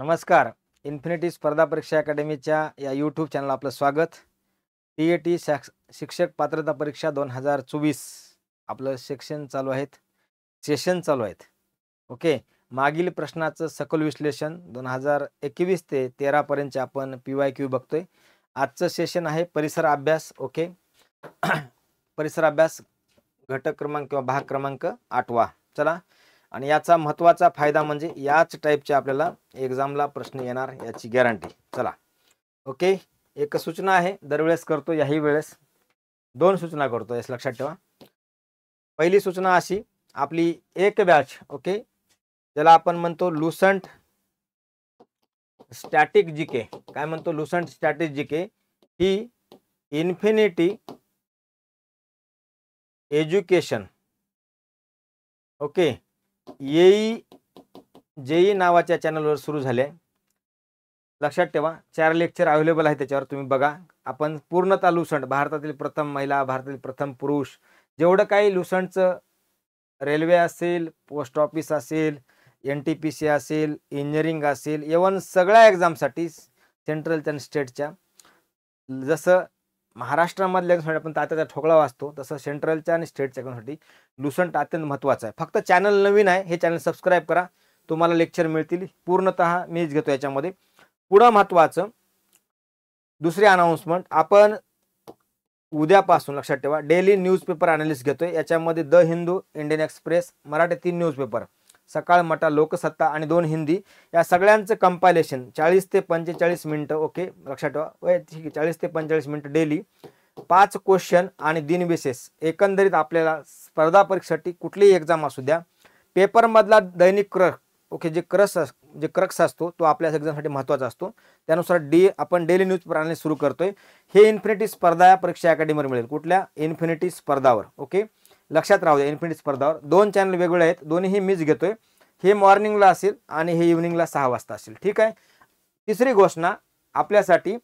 नमस्कार इन्फिनिटी स्पर्धा परीक्षा अकॅडमीच्या या यूट्यूब चॅनल आपलं स्वागत टी ए टी शिक्षक पात्रता परीक्षा दोन हजार चोवीस आपलं सेक्शन चालू आहेत सेशन चालू आहेत ओके मागील प्रश्नाचं सखोल विश्लेषण दोन हजार एकवीस ते तेरापर्यंतचे आपण पी वाय क्यू बघतोय आजचं सेशन आहे परिसर अभ्यास ओके परिसर अभ्यास घटक क्रमांक किंवा भाग क्रमांक आठवा चला आणि याचा महत्त्वाचा फायदा म्हणजे याच टाईपचे आपल्याला एक्झामला प्रश्न येणार याची गॅरंटी चला ओके एक सूचना आहे दरवेळेस करतो याही वेळेस दोन सूचना करतो यास लक्षात ठेवा पहिली सूचना अशी आपली एक बॅच ओके ज्याला आपण म्हणतो लुसंट स्टॅटिक जी के काय म्हणतो लुसंट स्टॅटिक जी के ही इन्फिनिटी एज्युकेशन ओके येई जेई नावाच्या चॅनलवर सुरू झाले लक्षात ठेवा चार लेक्चर अवेलेबल आहे त्याच्यावर तुम्ही बघा आपण पूर्णतः लुसंट भारतातील प्रथम महिला भारतातील प्रथम पुरुष जेवढं काही लुसंटचं रेल्वे असेल पोस्ट ऑफिस असेल एन टी पी सी असेल इंजिनिअरिंग असेल एवन सगळ्या एक्झामसाठी सेंट्रल आणि स्टेटच्या जसं महाराष्ट्रामधल्या आपण तात्याचा ठोकळा वाचतो तसं सेंट्रलच्या आणि स्टेटच्या एक्झामसाठी लुसंट अत्यंत महत्त्वाचं आहे फक्त चॅनल नवीन आहे हे चॅनल सबस्क्राईब करा तुम्हाला लेक्चर मिळतील पूर्णतः मीच घेतो याच्यामध्ये पुढं महत्त्वाचं दुसरी अनाऊन्समेंट आपण उद्यापासून लक्षात ठेवा डेली न्यूजपेपर अनालिस्ट घेतोय याच्यामध्ये the Hindu Indian Express Marathi तीन न्यूजपेपर सकाळ मटा लोकसत्ता आणि दोन हिंदी या सगळ्यांचं कंपायलेशन चाळीस ते पंचेचाळीस मिनटं ओके लक्षात ठेवा ठीक आहे चाळीस ते पंचेचाळीस मिनटं डेली पाच क्वेश्चन आणि दिनविशेष एकंदरीत आपल्याला स्पर्धा परीक्षेसाठी कुठलीही एक्झाम असू द्या पेपरमधला दैनिक क्र okay J cross J crux असतो तो आपल्या एक्झामसाठी महत्त्वाचा असतो त्यानुसार डी आपण डेली न्यूज प्रणाली सुरू करतोय हे इन्फिनिटी स्पर्धा या परीक्षा अकॅडमीवर मिळेल कुठल्या इन्फिनिटी स्पर्धावर ओके लक्षात राहू द्या इन्फिनिट स्पर्धावर दोन चॅनल वेगवेगळे आहेत दोन्ही मीच घेतोय हे मॉर्निंगला असेल आणि हे इव्हनिंगला सहा वाजता असेल ठीक आहे तिसरी घोषणा आपल्यासाठी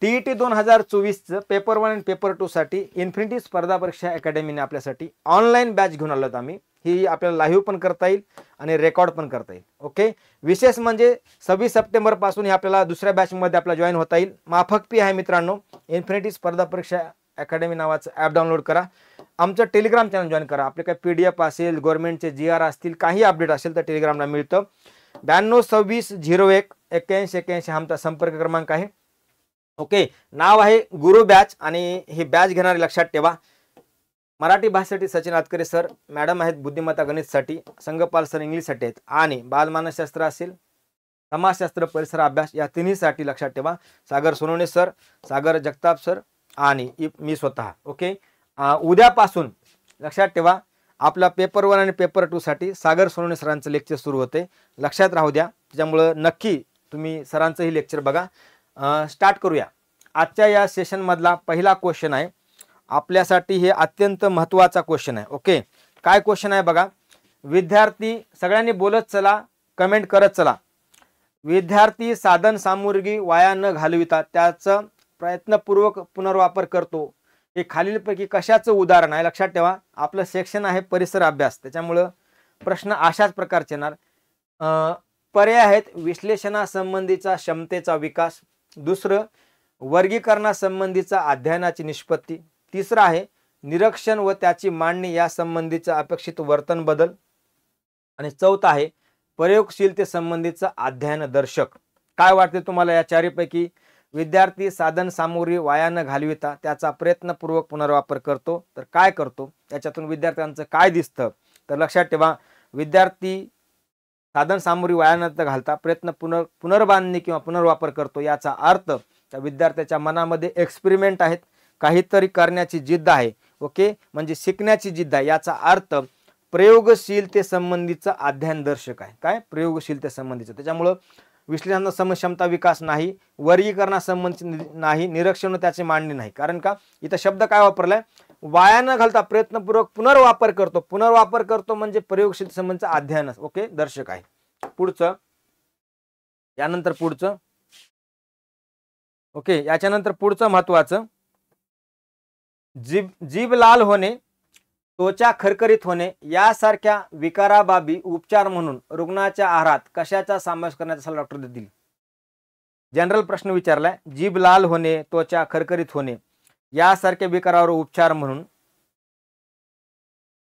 टी टी e दोन हजार चोवीसचं पेपर वन आणि पेपर टूसाठी इन्फिनिटी स्पर्धा परीक्षा अकॅडमीने आपल्यासाठी ऑनलाईन बॅच घेऊन आलो आम्ही ही आपल्याला लाईव्ह पण करता येईल आणि रेकॉर्ड पण करता येईल ओके विशेष म्हणजे सव्वीस सप्टेंबरपासून हे आपल्याला दुसऱ्या बॅचमध्ये आपला जॉईन होता येईल माफक पी आहे मित्रांनो इन्फिनिटी स्पर्धा परीक्षा अकॅडमी नावाचं ॲप डाउनलोड करा आमचं टेलिग्राम चॅनल जॉईन करा आपले काय पी डी एफ असेल गव्हर्नमेंटचे जी आर असतील काही अपडेट असेल तर टेलिग्रामला मिळतं ब्याण्णव सव्वीस झिरो एक एक्क्याऐंशी एक्क्याऐंशी हा आमचा संपर्क क्रमांक आहे ओके नाव आहे गुरु बॅच आणि हे बॅच घेणारे लक्षात ठेवा मराठी भाषेसाठी सचिन आतकरे सर मॅडम आहेत बुद्धिमत्ता गणितसाठी संघपाल सर इंग्लिशसाठी आहेत आणि बालमानसशास्त्र असेल समाजशास्त्र परिसर अभ्यास या तिन्हीसाठी लक्षात ठेवा सागर सोनवणे सर सागर जगताप सर आणि मी स्वतः ओके उद्यापासून लक्षात ठेवा आपला पेपर वन आणि पेपर टूसाठी सागर सोनवणे सरांचं लेक्चर सुरू होते लक्षात राहू द्या त्याच्यामुळं नक्की तुम्ही सरांचं हे लेक्चर बघा स्टार्ट करूया आजच्या या सेशनमधला पहिला क्वेश्चन आहे आपल्यासाठी हे अत्यंत महत्त्वाचा क्वेश्चन आहे ओके काय क्वेश्चन आहे बघा विद्यार्थी सगळ्यांनी बोलत चला कमेंट करत चला विद्यार्थी साधन सामुग्री वाया न घालविता त्याचं प्रयत्नपूर्वक पुनर्वापर करतो हे खालीलपैकी कशाचं उदाहरण आहे लक्षात ठेवा आपलं सेक्शन आहे परिसर अभ्यास त्याच्यामुळं प्रश्न अशाच प्रकारचे येणार पर्याय आहेत विश्लेषणासंबंधीचा क्षमतेचा विकास दुसरं वर्गीकरणासंबंधीचा अध्ययनाची निष्पत्ती तिसरं आहे निरीक्षण व त्याची मांडणी यासंबंधीचा अपेक्षित वर्तन बदल आणि चौथं आहे प्रयोगशीलतेसंबंधीचा अध्ययन दर्शक काय वाटते तुम्हाला या चारीपैकी विद्यार्थी साधन सामुग्री वायानं घालविता त्याचा प्रयत्नपूर्वक पुनर्वापर करतो तर काय करतो याच्यातून विद्यार्थ्यांचं काय दिसतं तर लक्षात ठेवा विद्यार्थी साधन सामुग्री वाया घालता प्रयत्न पुनर् पुनर्बांधणी किंवा पुनर्वापर करतो याचा अर्थ त्या विद्यार्थ्याच्या मनामध्ये एक्सपेरिमेंट आहेत काहीतरी करण्याची जिद्द आहे ओके म्हणजे शिकण्याची जिद्द आहे याचा अर्थ प्रयोगशीलते संबंधीचं अध्ययन दर्शक आहे काय प्रयोगशीलते संबंधीचं त्याच्यामुळं विश्लेषणासम क्षमता विकास नाही वर्गीकरणासंबंधी नाही निरीक्षण त्याचे मांडणे नाही कारण का इथं शब्द काय वापरलाय वाया न घालता प्रयत्नपूर्वक पुनर्वापर करतो पुनर्वापर करतो म्हणजे प्रयोगशील संबंधचं अध्ययन ओके दर्शक आहे पुढचं यानंतर पुढचं ओके याच्यानंतर पुढचं महत्वाचं जीभ जीभ लाल होणे त्वचा खरखरीत होणे यासारख्या विकाराबाबी उपचार म्हणून रुग्णाच्या आहारात कशाचा समावेश करण्याचा सल्ला डॉक्टर देतील जनरल प्रश्न विचारलाय जीभ लाल होणे त्वचा खरखरीत होणे यासारख्या विकारावर उपचार म्हणून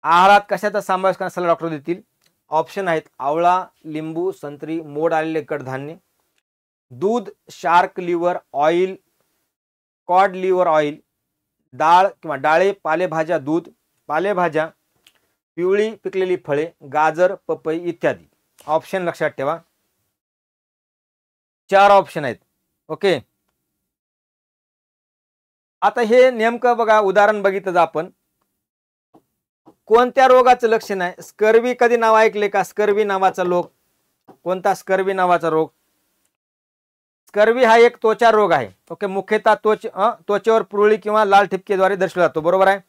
आहारात कशाचा समावेश करण्याचा सल्ला डॉक्टर देतील ऑप्शन आहेत आवळा लिंबू संत्री मोड आलेले कडधान्य दूध shark liver oil cod liver oil डाळ किंवा डाळे पालेभाज्या दूध पालेभाज्या पिवळी पिकलेली फळे गाजर पपई इत्यादी ऑप्शन लक्षात ठेवा चार ऑप्शन आहेत ओके आता हे नेमकं बघा उदाहरण बघितलं आपण कोणत्या रोगाचं लक्षण आहे स्कर्वी कधी नाव ऐकले का स्कर्वी नावाचा रोग कोणता स्कर्वी नावाचा रोग स्कर्वी हा एक त्वचा रोग आहे ओके मुख्यतः त्वच त्वचेवर पुरळी किंवा लाल ठिपकेद्वारे दर्शवला जातो बरोबर आहे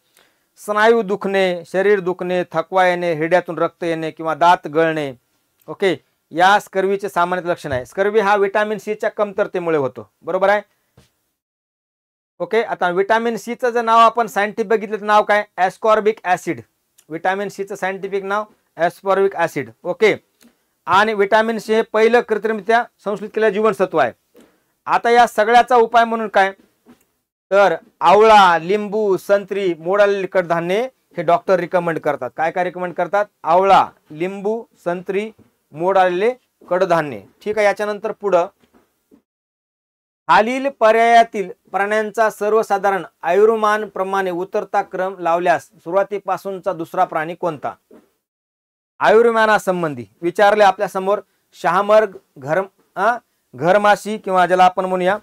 स्नायू दुखणे शरीर दुखणे थकवा येणे हिरड्यातून रक्त येणे किंवा दात गळणे ओके या स्कर्वीचे सामान्य लक्षण आहे स्कर्वी हा विटॅमिन सीच्या कमतरतेमुळे होतो बरोबर आहे ओके आता विटॅमिन सीचं जर नाव आपण सायंटिफिक बघितलं नाव काय ॲस्कॉर्बिक ॲसिड व्हिटॅमिन सीचं सायंटिफिक नाव ॲस्कॉर्बिक ॲसिड ओके आणि व्हिटॅमिन सी हे पहिलं कृत्रिमरित्या संस्कृतीला केलेलं जीवनसत्व आहे आता या सगळ्याचा उपाय म्हणून काय तर आवळा लिंबू संत्री मोड कडधान्ये हे डॉक्टर रिकमेंड करतात काय काय रिकमेंड करतात आवळा लिंबू संत्री मोड आलेले कडधान्ये ठीक आहे याच्यानंतर पुढं खालील पर्यायातील प्राण्यांचा सर्वसाधारण आयुर्मान प्रमाणे उतरता क्रम लावल्यास सुरुवातीपासूनचा दुसरा प्राणी कोणता आयुर्मानासंबंधी विचारले आपल्या समोर शहामर्ग घर घरमाशी किंवा ज्याला आपण म्हणूया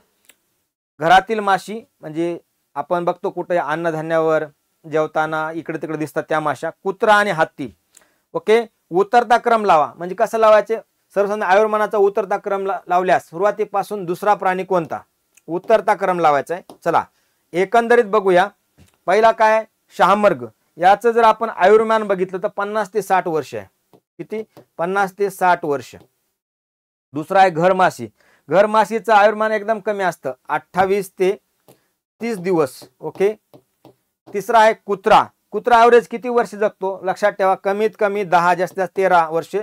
घरातील माशी म्हणजे आपण बघतो कुठे अन्नधान्यावर जेवताना इकडे तिकडे दिसतात त्या माशा कुत्रा आणि हत्ती ओके उतरता क्रम लावा म्हणजे कसं लावायचे सर्वसाधारण आयुर्मानाचा उतरता क्रम लावल्यास सुरुवातीपासून दुसरा प्राणी कोणता उतरता क्रम लावायचा आहे चला एकंदरीत बघूया पहिला काय शहामर्ग याचं जर आपण आयुर्मान बघितलं तर पन्नास ते साठ वर्ष आहे किती पन्नास ते साठ वर्ष दुसरा आहे घरमाशी घरमाशीचं आयुर्मान एकदम कमी असतं अठ्ठावीस ते तीस दिवस ओके तिसरा आहे कुत्रा कुत्रा ॲव्हरेज किती वर्ष जगतो लक्षात ठेवा कमीत कमी दहा जास्त तेरा वर्ष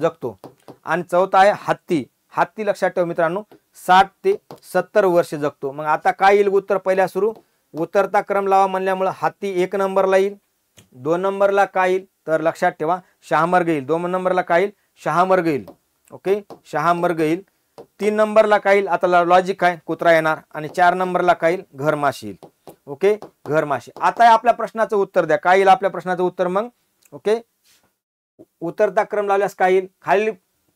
जगतो आणि चौथा आहे हत्ती हत्ती लक्षात ठेवा मित्रांनो साठ ते सत्तर वर्ष जगतो मग आता काय येईल उत्तर पहिल्या सुरू उतरता क्रम लावा म्हणल्यामुळं हत्ती एक नंबरला येईल दोन नंबरला काय येईल तर लक्षात ठेवा शहामर्ग येईल दोन नंबरला काय येईल शहामर्ग येईल ओके शहामर्ग येईल तीन नंबरला काईल आता लॉजिक काय कुत्रा येणार आणि चार नंबरला काईल घरमाशी येईल ओके घरमाशी आता आपल्या प्रश्नाचं उत्तर द्या काय येईल आपल्या प्रश्नाचं उत्तर मग ओके उतरता क्रम लावल्यास काय येईल खालील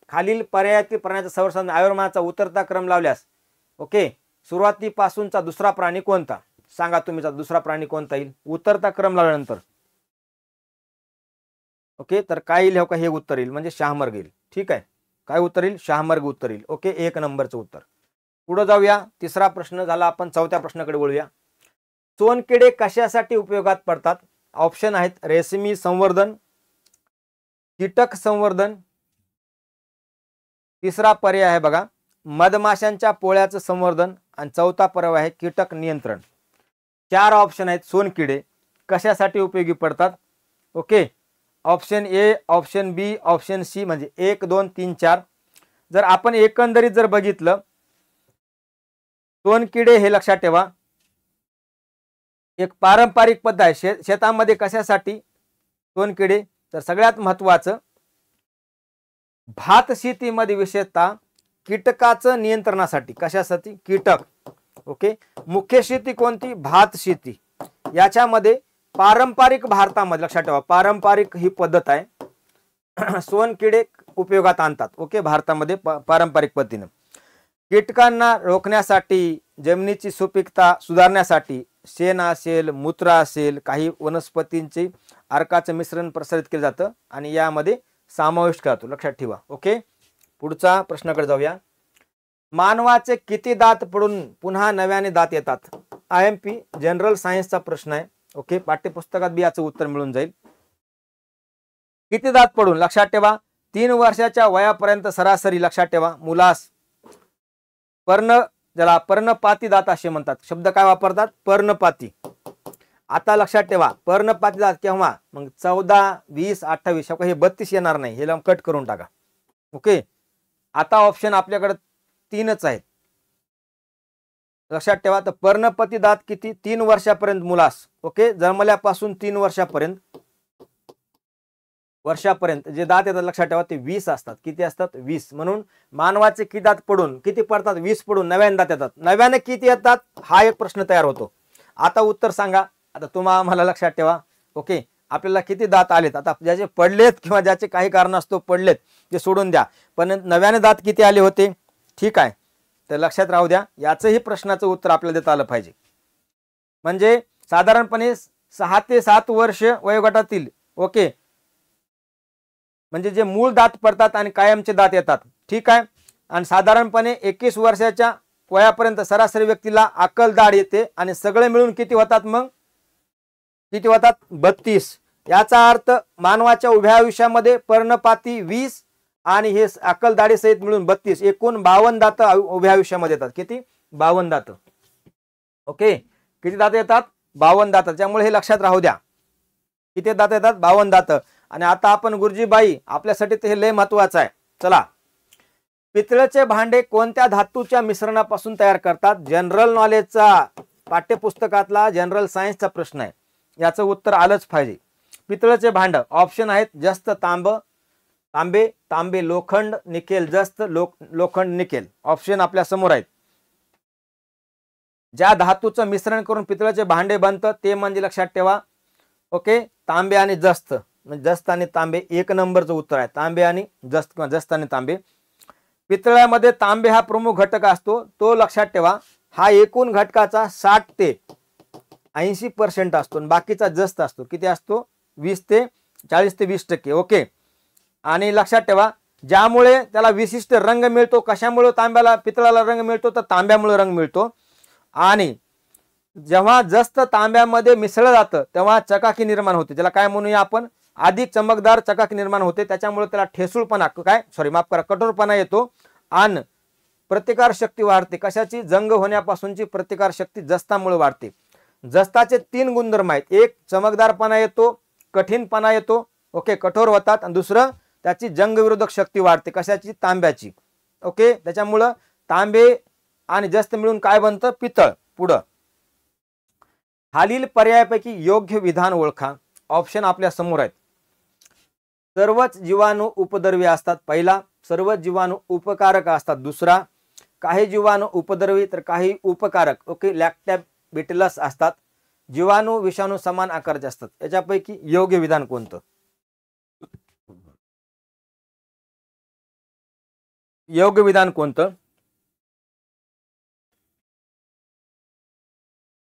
खालील पर्यायातील प्राण्याचा संवर्धन आयुर्मानाचा उतरता क्रम लावल्यास ओके सुरुवातीपासूनचा दुसरा प्राणी कोणता सांगा तुम्हीचा दुसरा प्राणी कोणता येईल उतरता क्रम लावल्यानंतर ओके तर काय येईल हे उत्तर येईल म्हणजे शहामर्ग येईल ठीक आहे काय उत्तर येईल शहामार्ग उत्तर येईल ओके एक नंबरचं उत्तर पुढे जाऊया तिसरा प्रश्न झाला आपण चौथ्या प्रश्नाकडे वळूया सोनकिडे कशासाठी उपयोगात पडतात ऑप्शन आहेत रेशमी संवर्धन कीटक संवर्धन तिसरा पर्याय आहे बघा मधमाशांच्या पोळ्याचं संवर्धन आणि चौथा पर्याय आहे कीटक नियंत्रण चार ऑप्शन आहेत सोनकिडे कशासाठी उपयोगी पडतात okay option A option B option C म्हणजे एक दोन तीन चार जर आपण एकंदरीत जर बघितलं दोन किडे हे लक्षात ठेवा एक पारंपरिक पद्धत आहे शे शेतामध्ये कशासाठी दोन किडे तर सगळ्यात महत्वाचं भात शेतीमध्ये विशेषतः कीटकाचं नियंत्रणासाठी कशासाठी कीटक ओके मुख्य शेती कोणती भात शेती याच्यामध्ये पारंपरिक भारतामध्ये लक्षात ठेवा पारंपरिक ही पद्धत आहे किडे उपयोगात आणतात ओके भारतामध्ये पारंपरिक पद्धतीने कीटकांना रोखण्यासाठी जमिनीची सुपीकता सुधारण्यासाठी शेण असेल मूत्र असेल काही वनस्पतींचे अर्काचं मिश्रण प्रसारित केलं जातं आणि यामध्ये समाविष्ट करतो लक्षात ठेवा ओके पुढचा प्रश्नाकडे जाऊया मानवाचे किती दात पडून पुन्हा नव्याने दात येतात आय एम पी जनरल सायन्सचा प्रश्न आहे ओके पाठ्यपुस्तकात बी याचं उत्तर मिळून जाईल किती दात पडून लक्षात ठेवा तीन वर्षाच्या वयापर्यंत सरासरी लक्षात ठेवा मुलास पर्ण ज्याला पर्णपाती दात असे म्हणतात शब्द काय वापरतात पर्णपाती आता लक्षात ठेवा पर्णपाती दात केव्हा मग चौदा वीस अठ्ठावीस हे बत्तीस येणार नाही हे कट करून टाका ओके आता ऑप्शन आपल्याकडे तीनच आहेत लक्षात ठेवा तर पर्णपती दात किती तीन वर्षापर्यंत मुलास ओके जन्मल्यापासून तीन वर्षापर्यंत वर्षापर्यंत जे दात येतात लक्षात ठेवा ते वीस असतात किती असतात वीस म्हणून मानवाचे किती दात पडून किती पडतात वीस पडून नव्याने दात येतात नव्याने किती येतात हा एक प्रश्न तयार होतो आता उत्तर सांगा आता तुम्हा आम्हाला लक्षात ठेवा ओके आपल्याला किती दात आलेत आता ज्याचे पडलेत किंवा ज्याचे काही कारण असतो पडलेत ते सोडून द्या पण नव्याने दात किती आले होते ठीक आहे तर लक्षात राहू द्या याचंही प्रश्नाचं उत्तर आपल्याला देता आलं पाहिजे म्हणजे साधारणपणे सहा ते सात वर्ष वयोगटातील ओके म्हणजे जे मूळ दात पडतात आणि कायमचे दात येतात ठीक आहे आणि साधारणपणे एकवीस वर्षाच्या वयापर्यंत सरासरी व्यक्तीला अकल दाढ येते आणि सगळे मिळून किती होतात मग किती होतात बत्तीस याचा अर्थ मानवाच्या उभ्या आयुष्यामध्ये पर्णपाती वीस आणि हे अकल सहित मिळून बत्तीस एकूण बावन दात उभ्या आयुष्यामध्ये येतात किती बावन्न दात ओके किती दात येतात बावन्न दात त्यामुळे हे लक्षात राहू द्या किती दात येतात बावन्न दात आणि आता आपण गुरुजीबाई आपल्यासाठी हे लय महत्वाचं आहे चला पितळेचे भांडे कोणत्या धातूच्या मिश्रणापासून तयार करतात जनरल नॉलेजचा पाठ्यपुस्तकातला जनरल सायन्सचा प्रश्न आहे याचं उत्तर आलंच पाहिजे पितळेचे भांड ऑप्शन आहेत जास्त तांब तांबे तांबे लोखंड निकेल जस्त लोक लोखंड निकेल ऑप्शन आपल्या समोर आहेत ज्या धातूचं मिश्रण करून पितळाचे भांडे बनतं ते म्हणजे लक्षात ठेवा ओके तांबे आणि जस्त म्हणजे जस्त आणि तांबे एक नंबरचं उत्तर आहे तांबे आणि जस्त किंवा जस्त आणि तांबे पितळ्यामध्ये तांबे हा प्रमुख घटक असतो तो लक्षात ठेवा हा एकूण घटकाचा साठ ते ऐंशी पर्सेंट असतो आणि बाकीचा जस्त असतो किती असतो वीस ते चाळीस ते वीस टक्के ओके आणि लक्षात ठेवा ज्यामुळे त्याला विशिष्ट रंग मिळतो कशामुळे तांब्याला पितळाला रंग मिळतो तर तांब्यामुळे रंग मिळतो आणि जेव्हा जस्त तांब्यामध्ये मिसळलं जातं तेव्हा चकाकी निर्माण होते त्याला काय म्हणूया आपण अधिक चमकदार चकाकी निर्माण होते त्याच्यामुळे त्याला ठेसूळपणा काय सॉरी माफ करा कठोरपणा येतो आणि प्रतिकारशक्ती वाढते कशाची जंग होण्यापासूनची प्रतिकारशक्ती जस्तामुळे वाढते जस्ताचे तीन गुणधर्म आहेत एक चमकदारपणा येतो कठीणपणा येतो ओके कठोर होतात आणि दुसरं त्याची जंगविरोधक शक्ती वाढते कशाची तांब्याची ओके त्याच्यामुळं तांबे आणि जस्त मिळून काय बनतं पितळ पुढं खालील पर्यायापैकी योग्य विधान ओळखा ऑप्शन आपल्या समोर आहेत सर्वच जीवाणू उपद्रवी असतात पहिला सर्वच जीवाणू उपकारक असतात दुसरा काही जीवाणू उपद्रवी तर काही उपकारक ओके लॅक्टॅप बिटलस असतात जीवाणू विषाणू समान आकाराचे असतात याच्यापैकी योग्य विधान कोणतं योग्य विधान कोणतं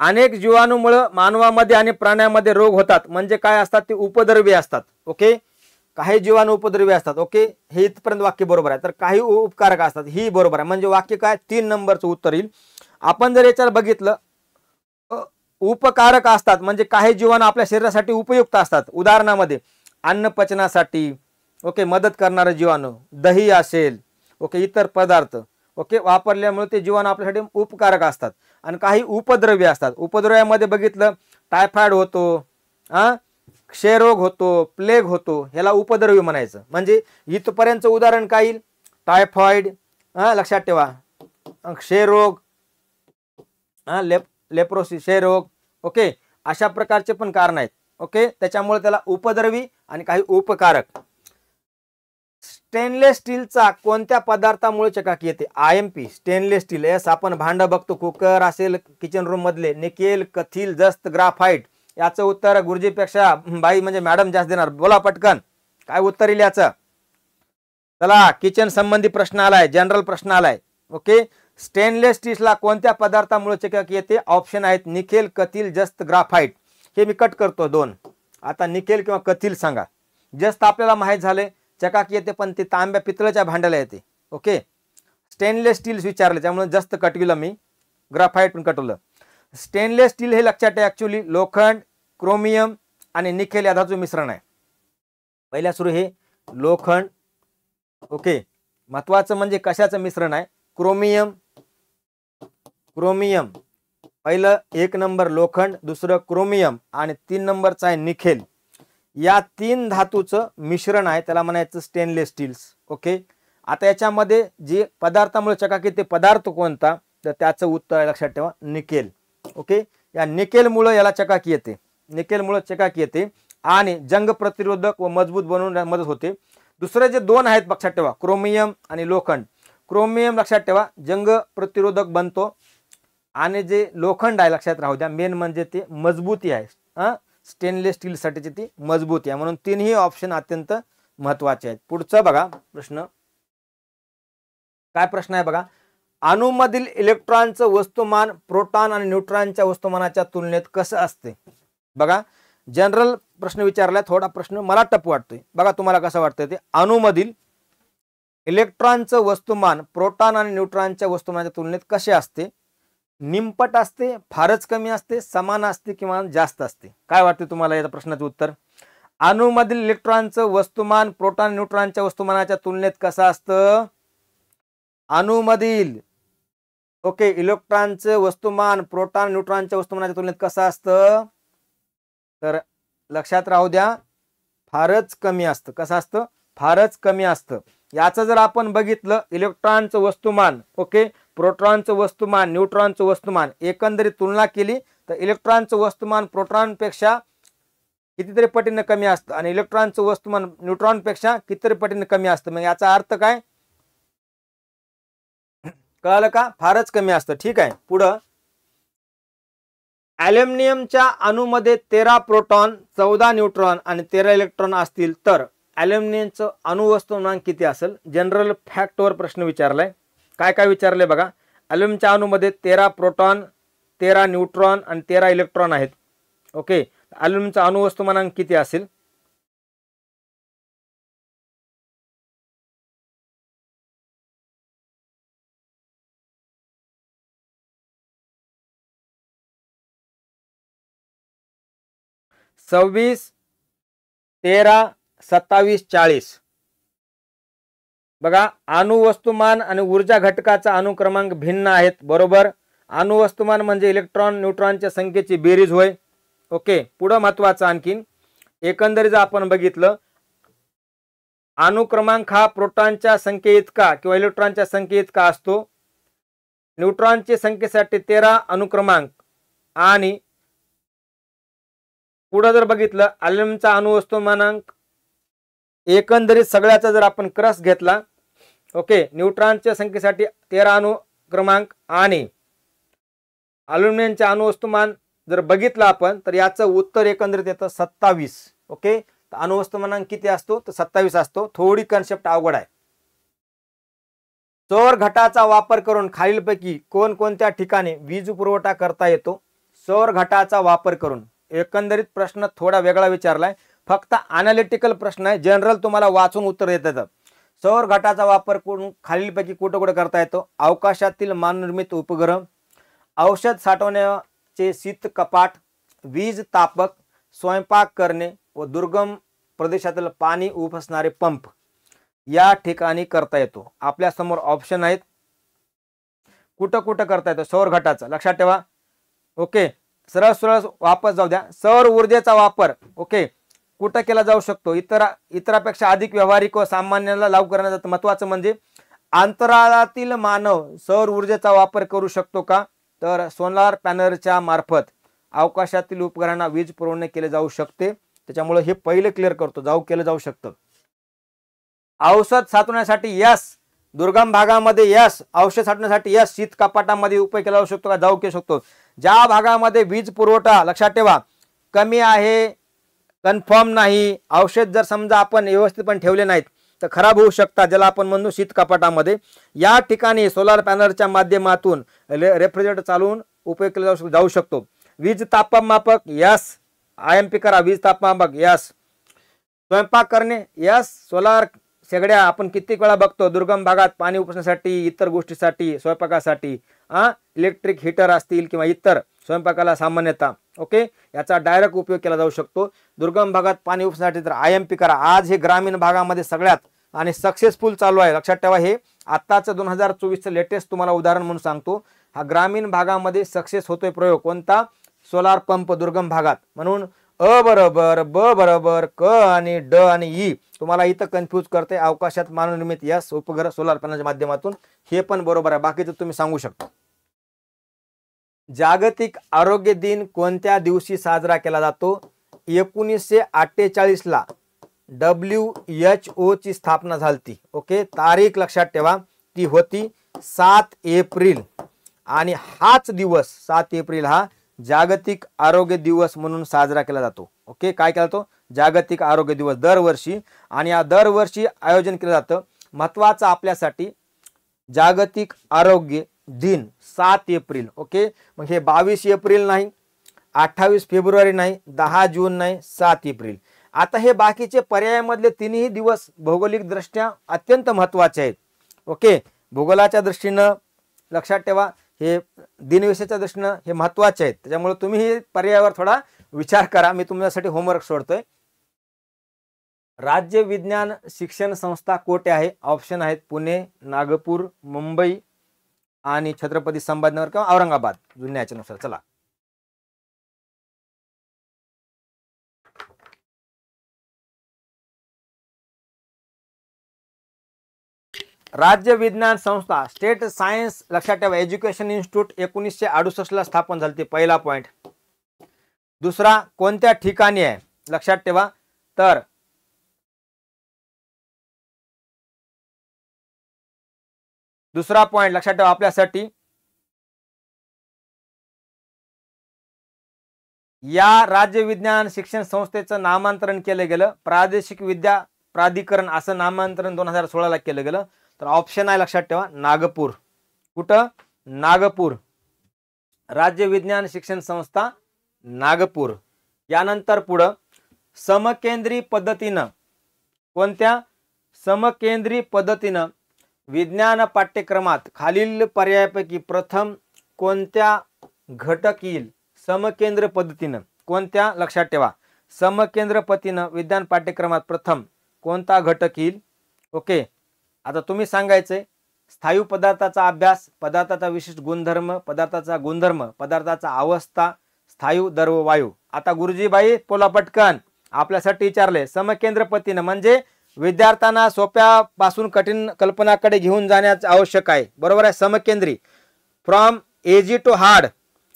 अनेक जीवाणूमुळं मानवामध्ये आणि प्राण्यामध्ये रोग होतात म्हणजे काय असतात ते उपद्रवी असतात ओके काही जीवाणू उपद्रवी असतात ओके हे इथपर्यंत वाक्य बरोबर आहे तर काही उपकारक असतात ही बरोबर आहे म्हणजे वाक्य काय तीन नंबरचं उत्तर येईल आपण जर याच्यावर बघितलं उपकारक असतात म्हणजे काही जीवाणू आपल्या शरीरासाठी उपयुक्त असतात उदाहरणामध्ये अन्न पचनासाठी ओके मदत करणारे जीवाणू दही असेल ओके इतर पदार्थ ओके वापरल्यामुळे ते जीवन आपल्यासाठी उपकारक असतात आणि काही उपद्रव्य असतात उपद्रव्यामध्ये बघितलं टायफॉइड होतो हां क्षयरोग होतो प्लेग होतो ह्याला उपद्रव्य म्हणायचं म्हणजे इथपर्यंतचं उदाहरण काय येईल टायफॉइड हां लक्षात ठेवा क्षयरोग हां लेप लेप्रोसी क्षयरोग ओके अशा प्रकारचे पण कारण आहेत ओके त्याच्यामुळे त्याला उपद्रवी आणि काही उपकारक स्टेनलेस स्टीलचा कोणत्या पदार्थामुळे चकाकी येते I M P stainless steel yes आपण भांड बघतो कुकर असेल किचन रूम मधले निकेल कथिल जस्त ग्राफाईट याचं उत्तर गुरुजीपेक्षा बाई म्हणजे मॅडम जास्त देणार बोला पटकन काय उत्तर येईल याचं चला किचन संबंधी प्रश्न आलाय जनरल प्रश्न आलाय ओके स्टेनलेस स्टीलला कोणत्या पदार्थामुळे चकाकी येते ऑप्शन आहेत निखेल कथील जस्त ग्राफाईट हे मी कट करतो दोन आता निखेल किंवा कथिल सांगा जस्त आपल्याला माहित झाले चकाकी येते पण ते तांब्या पितळच्या भांड्याला येते ओके स्टेनलेस स्टील्स विचारलं त्यामुळे जास्त कटविलं मी ग्राफाईट पण कटवलं स्टेनलेस स्टील हे लक्षात आहे ॲक्च्युली लोखंड क्रोमियम आणि निखेल या धातूचं मिश्रण आहे पहिल्या सुरू हे लोखंड ओके महत्त्वाचं म्हणजे कशाचं मिश्रण आहे क्रोमियम क्रोमियम पहिलं एक नंबर लोखंड दुसरं क्रोमियम आणि तीन नंबरचं आहे निखेल या तीन धातूचं मिश्रण आहे त्याला म्हणायचं स्टेनलेस स्टील्स ओके आता याच्यामध्ये जे पदार्थामुळे चकाकी ते पदार्थ कोणता तर त्याचं उत्तर लक्षात ठेवा निकेल ओके या निकेलमुळं याला चकाकी येते निकेलमुळं चकाकी येते आणि जंग प्रतिरोधक व मजबूत बनवून मदत होते दुसरे जे दोन आहेत लक्षात ठेवा क्रोमियम आणि लोखंड क्रोमियम लक्षात ठेवा जंग प्रतिरोधक बनतो आणि जे लोखंड आहे लक्षात राहू द्या मेन म्हणजे ते मजबूती आहे स्टेनलेस स्टीलसाठीची ती मजबूत आहे म्हणून तीनही ऑप्शन अत्यंत महत्त्वाचे आहेत पुढचा बघा प्रश्न काय प्रश्न आहे बघा अणूमधील इलेक्ट्रॉनचं वस्तुमान प्रोटॉन आणि न्यूट्रॉनच्या वस्तुमानाच्या तुलनेत कसं असते बघा जनरल प्रश्न विचारला थोडा प्रश्न मला टप वाटतोय बघा तुम्हाला कसं वाटतंय ते अणूमधील इलेक्ट्रॉनचं वस्तुमान प्रोटॉन आणि न्यूट्रॉनच्या वस्तुमानाच्या तुलनेत कसे असते निंपट असते फारच कमी असते समान असते किंवा जास्त असते काय वाटते तुम्हाला या प्रश्नाचं उत्तर अणूमधील इलेक्ट्रॉनचं वस्तुमान प्रोटॉन न्यूट्रॉनच्या वस्तुमानाच्या तुलनेत कसं असतं अणूमधील ओके इलेक्ट्रॉनचं वस्तुमान प्रोटॉन न्यूट्रॉनच्या वस्तुमानाच्या तुलनेत कसं असतं तर लक्षात राहू द्या फारच कमी असतं कसं असतं फारच कमी असतं याचं जर आपण बघितलं इलेक्ट्रॉनचं वस्तुमान ओके प्रोट्रॉनचं वस्तुमान न्यूट्रॉनचं वस्तुमान एकंदरीत तुलना केली तर इलेक्ट्रॉनचं वस्तुमान प्रोट्रॉनपेक्षा कितीतरी पटीनं कमी असतं आणि इलेक्ट्रॉनचं वस्तुमान न्यूट्रॉनपेक्षा कितीतरी पटीनं कमी असतं मग याचा अर्थ काय कळालं का फारच कमी असतं ठीक आहे पुढं ॲल्युमिनियमच्या अणूमध्ये तेरा प्रोटॉन चौदा न्यूट्रॉन आणि तेरा इलेक्ट्रॉन असतील तर ॲल्युमिनियमचं अणुवस्तुमान किती असेल जनरल फॅक्टवर प्रश्न विचारला आहे काय काय विचारलं बघा ॲल्युमिनियमच्या अणूमध्ये तेरा प्रोटॉन तेरा न्यूट्रॉन आणि तेरा इलेक्ट्रॉन आहेत ओके अल्युमिनियमचा अणुवस्तुमानांक किती असेल सव्वीस तेरा सत्तावीस चाळीस बघा अणुवस्तुमान आणि ऊर्जा घटकाचा अनुक्रमांक भिन्न आहेत बरोबर अणुवस्तुमान म्हणजे इलेक्ट्रॉन न्यूट्रॉनच्या संख्येची बेरीज होय ओके पुढं महत्वाचं आणखीन एकंदरीत आपण बघितलं अनुक्रमांक हा प्रोटॉनच्या संख्ये इतका किंवा इलेक्ट्रॉनच्या संख्ये इतका असतो न्यूट्रॉनच्या संख्येसाठी तेरा अनुक्रमांक आणि पुढं जर बघितलं अल्युमचा अणुवस्तुमानांक एकंदरीत सगळ्याचा जर आपण क्रस घेतला ओके न्यूट्रॉनच्या संख्येसाठी तेरा अनुक्रमांक क्रमांक आणि अल्युमिनियमच्या अणुवस्तुमान जर बघितलं आपण तर याचं उत्तर एकंदरीत येतं सत्तावीस ओके तर अणुवस्तुमानांक किती असतो तर सत्तावीस असतो थोडी कन्सेप्ट अवघड आहे सौर घटाचा वापर करून खालीलपैकी कोणकोणत्या ठिकाणी वीज पुरवठा करता येतो सौर घटाचा वापर करून एकंदरीत प्रश्न थोडा वेगळा विचारलाय फक्त अनालिटिकल प्रश्न आहे जनरल तुम्हाला वाचून उत्तर येतात सौर घटाचा वापर करून खालीलपैकी कुठं कुठं करता येतो अवकाशातील माननिर्मित उपग्रह औषध साठवण्याचे शीत कपाट वीज तापक स्वयंपाक करणे व दुर्गम प्रदेशातील पाणी उपसणारे पंप या ठिकाणी करता येतो आपल्यासमोर ऑप्शन आहेत कुठं कुठं करता येतो सौर घटाचा लक्षात ठेवा ओके सरळ सरळ वापस जाऊ द्या सौर ऊर्जेचा वापर ओके कुठं केला जाऊ शकतो इतर इतरापेक्षा अधिक व्यावहारिक व सामान्याला लागू करण्याचं महत्वाचं म्हणजे अंतराळातील मानव सौर ऊर्जेचा वापर करू शकतो का तर सोलार पॅनलच्या मार्फत अवकाशातील उपग्रहांना वीज पुरवणे केले जाऊ शकते त्याच्यामुळे हे पहिले क्लिअर करतो जाऊ केलं जाऊ शकतं औषध साठवण्यासाठी यस दुर्गम भागामध्ये यस औषध साठवण्यासाठी यस शीत कपाटामध्ये उपयोग केला जाऊ शकतो का जाऊ केला शकतो ज्या भागामध्ये वीज पुरवठा लक्षात ठेवा कमी आहे कन्फर्म नाही औषध जर समजा आपण व्यवस्थित पण ठेवले नाहीत तर खराब होऊ शकतात ज्याला आपण म्हणू शीत कपाटामध्ये या ठिकाणी सोलार पॅनलच्या माध्यमातून रे रेफ्रिजरेटर चालवून उपयोग केला जाऊ जाऊ शकतो वीज तापमापक यस आय एम पी करा वीज तापमापक यस स्वयंपाक करणे यस सोलार शेगड्या आपण कित्येक वेळा बघतो दुर्गम भागात पाणी उपसण्यासाठी इतर गोष्टीसाठी स्वयंपाकासाठी इलेक्ट्रिक हीटर असतील किंवा इतर स्वयंपाकाला सामान्यतः ओके याचा डायरेक्ट उपयोग केला जाऊ शकतो दुर्गम भागात पाणी उपसण्यासाठी तर आय एम पी करा आज हे ग्रामीण भागामध्ये सगळ्यात आणि सक्सेसफुल चालू आहे लक्षात ठेवा हे आत्ताचं दोन हजार चोवीसचं लेटेस्ट तुम्हाला उदाहरण म्हणून सांगतो हा ग्रामीण भागामध्ये सक्सेस होतोय प्रयोग कोणता सोलार पंप दुर्गम भागात म्हणून अ बरोबर ब बरोबर क आणि ड आणि ई तुम्हाला इथं कन्फ्यूज करते अवकाशात मानवनिर्मित या उपग्रह सोलार पॅनलच्या माध्यमातून हे पण बरोबर आहे बाकीचं तुम्ही सांगू शकता जागतिक आरोग्य दिन कोणत्या दिवशी साजरा केला जातो एकोणीसशे ला डब्ल्यू एच ची स्थापना झाली ओके तारीख लक्षात ठेवा ती होती सात एप्रिल आणि हाच दिवस सात एप्रिल हा जागतिक आरोग्य दिवस म्हणून साजरा केला जातो ओके काय केला जातो जागतिक आरोग्य दिवस दरवर्षी आणि या दरवर्षी आयोजन केलं जातं महत्वाचं आपल्यासाठी जागतिक आरोग्य दिन सात एप्रिल ओके मग हे बावीस एप्रिल नाही अठ्ठावीस फेब्रुवारी नाही दहा जून नाही सात एप्रिल आता हे बाकीचे पर्यायामधले तिन्ही दिवस भौगोलिकदृष्ट्या अत्यंत महत्त्वाचे आहेत ओके भूगोलाच्या दृष्टीनं लक्षात ठेवा हे दिनविषयाच्या दृष्टीनं हे महत्त्वाचे आहेत त्याच्यामुळे तुम्ही हे पर्यायावर थोडा विचार करा मी तुमच्यासाठी होमवर्क सोडतोय राज्य विज्ञान शिक्षण संस्था कोठे आहे ऑप्शन आहेत पुणे नागपूर मुंबई आणि छत्रपती संभाजीनगर किंवा औरंगाबाद जुन्या याच्यानुसार चला राज्य विज्ञान संस्था स्टेट सायन्स लक्षात ठेवा एज्युकेशन इन्स्टिट्यूट एकोणीसशे ला स्थापन झाली पहिला पॉईंट दुसरा कोणत्या ठिकाणी आहे लक्षात ठेवा तर दुसरा पॉईंट लक्षात ठेवा आपल्यासाठी या राज्य विज्ञान शिक्षण संस्थेचं नामांतरण केलं गेलं प्रादेशिक विद्या प्राधिकरण असं नामांतरण दोन हजार सोळाला केलं गेलं तर ऑप्शन आहे लक्षात ठेवा नागपूर कुठं नागपूर राज्य विज्ञान शिक्षण संस्था नागपूर यानंतर पुढं समकेंद्री पद्धतीनं कोणत्या समकेंद्री पद्धतीनं विज्ञान पाठ्यक्रमात खालील पर्यायापैकी प्रथम कोणत्या घटक येईल समकेंद्र पद्धतीनं कोणत्या लक्षात ठेवा समकेंद्र पद्धतीनं विज्ञान पाठ्यक्रमात प्रथम कोणता घटक येईल ओके आता तुम्ही सांगायचे स्थायू पदार्थाचा अभ्यास पदार्थाचा विशिष्ट गुणधर्म पदार्थाचा गुणधर्म पदार्थाचा अवस्था स्थायू दर्व वायू आता गुरुजीबाई पोला पटकन आपल्यासाठी विचारले समकेंद्रपतीनं म्हणजे विद्यार्थ्यांना सोप्यापासून कठीण कल्पनाकडे घेऊन जाण्यास आवश्यक आहे बरोबर आहे समकेंद्री फ्रॉम एजी टू हार्ड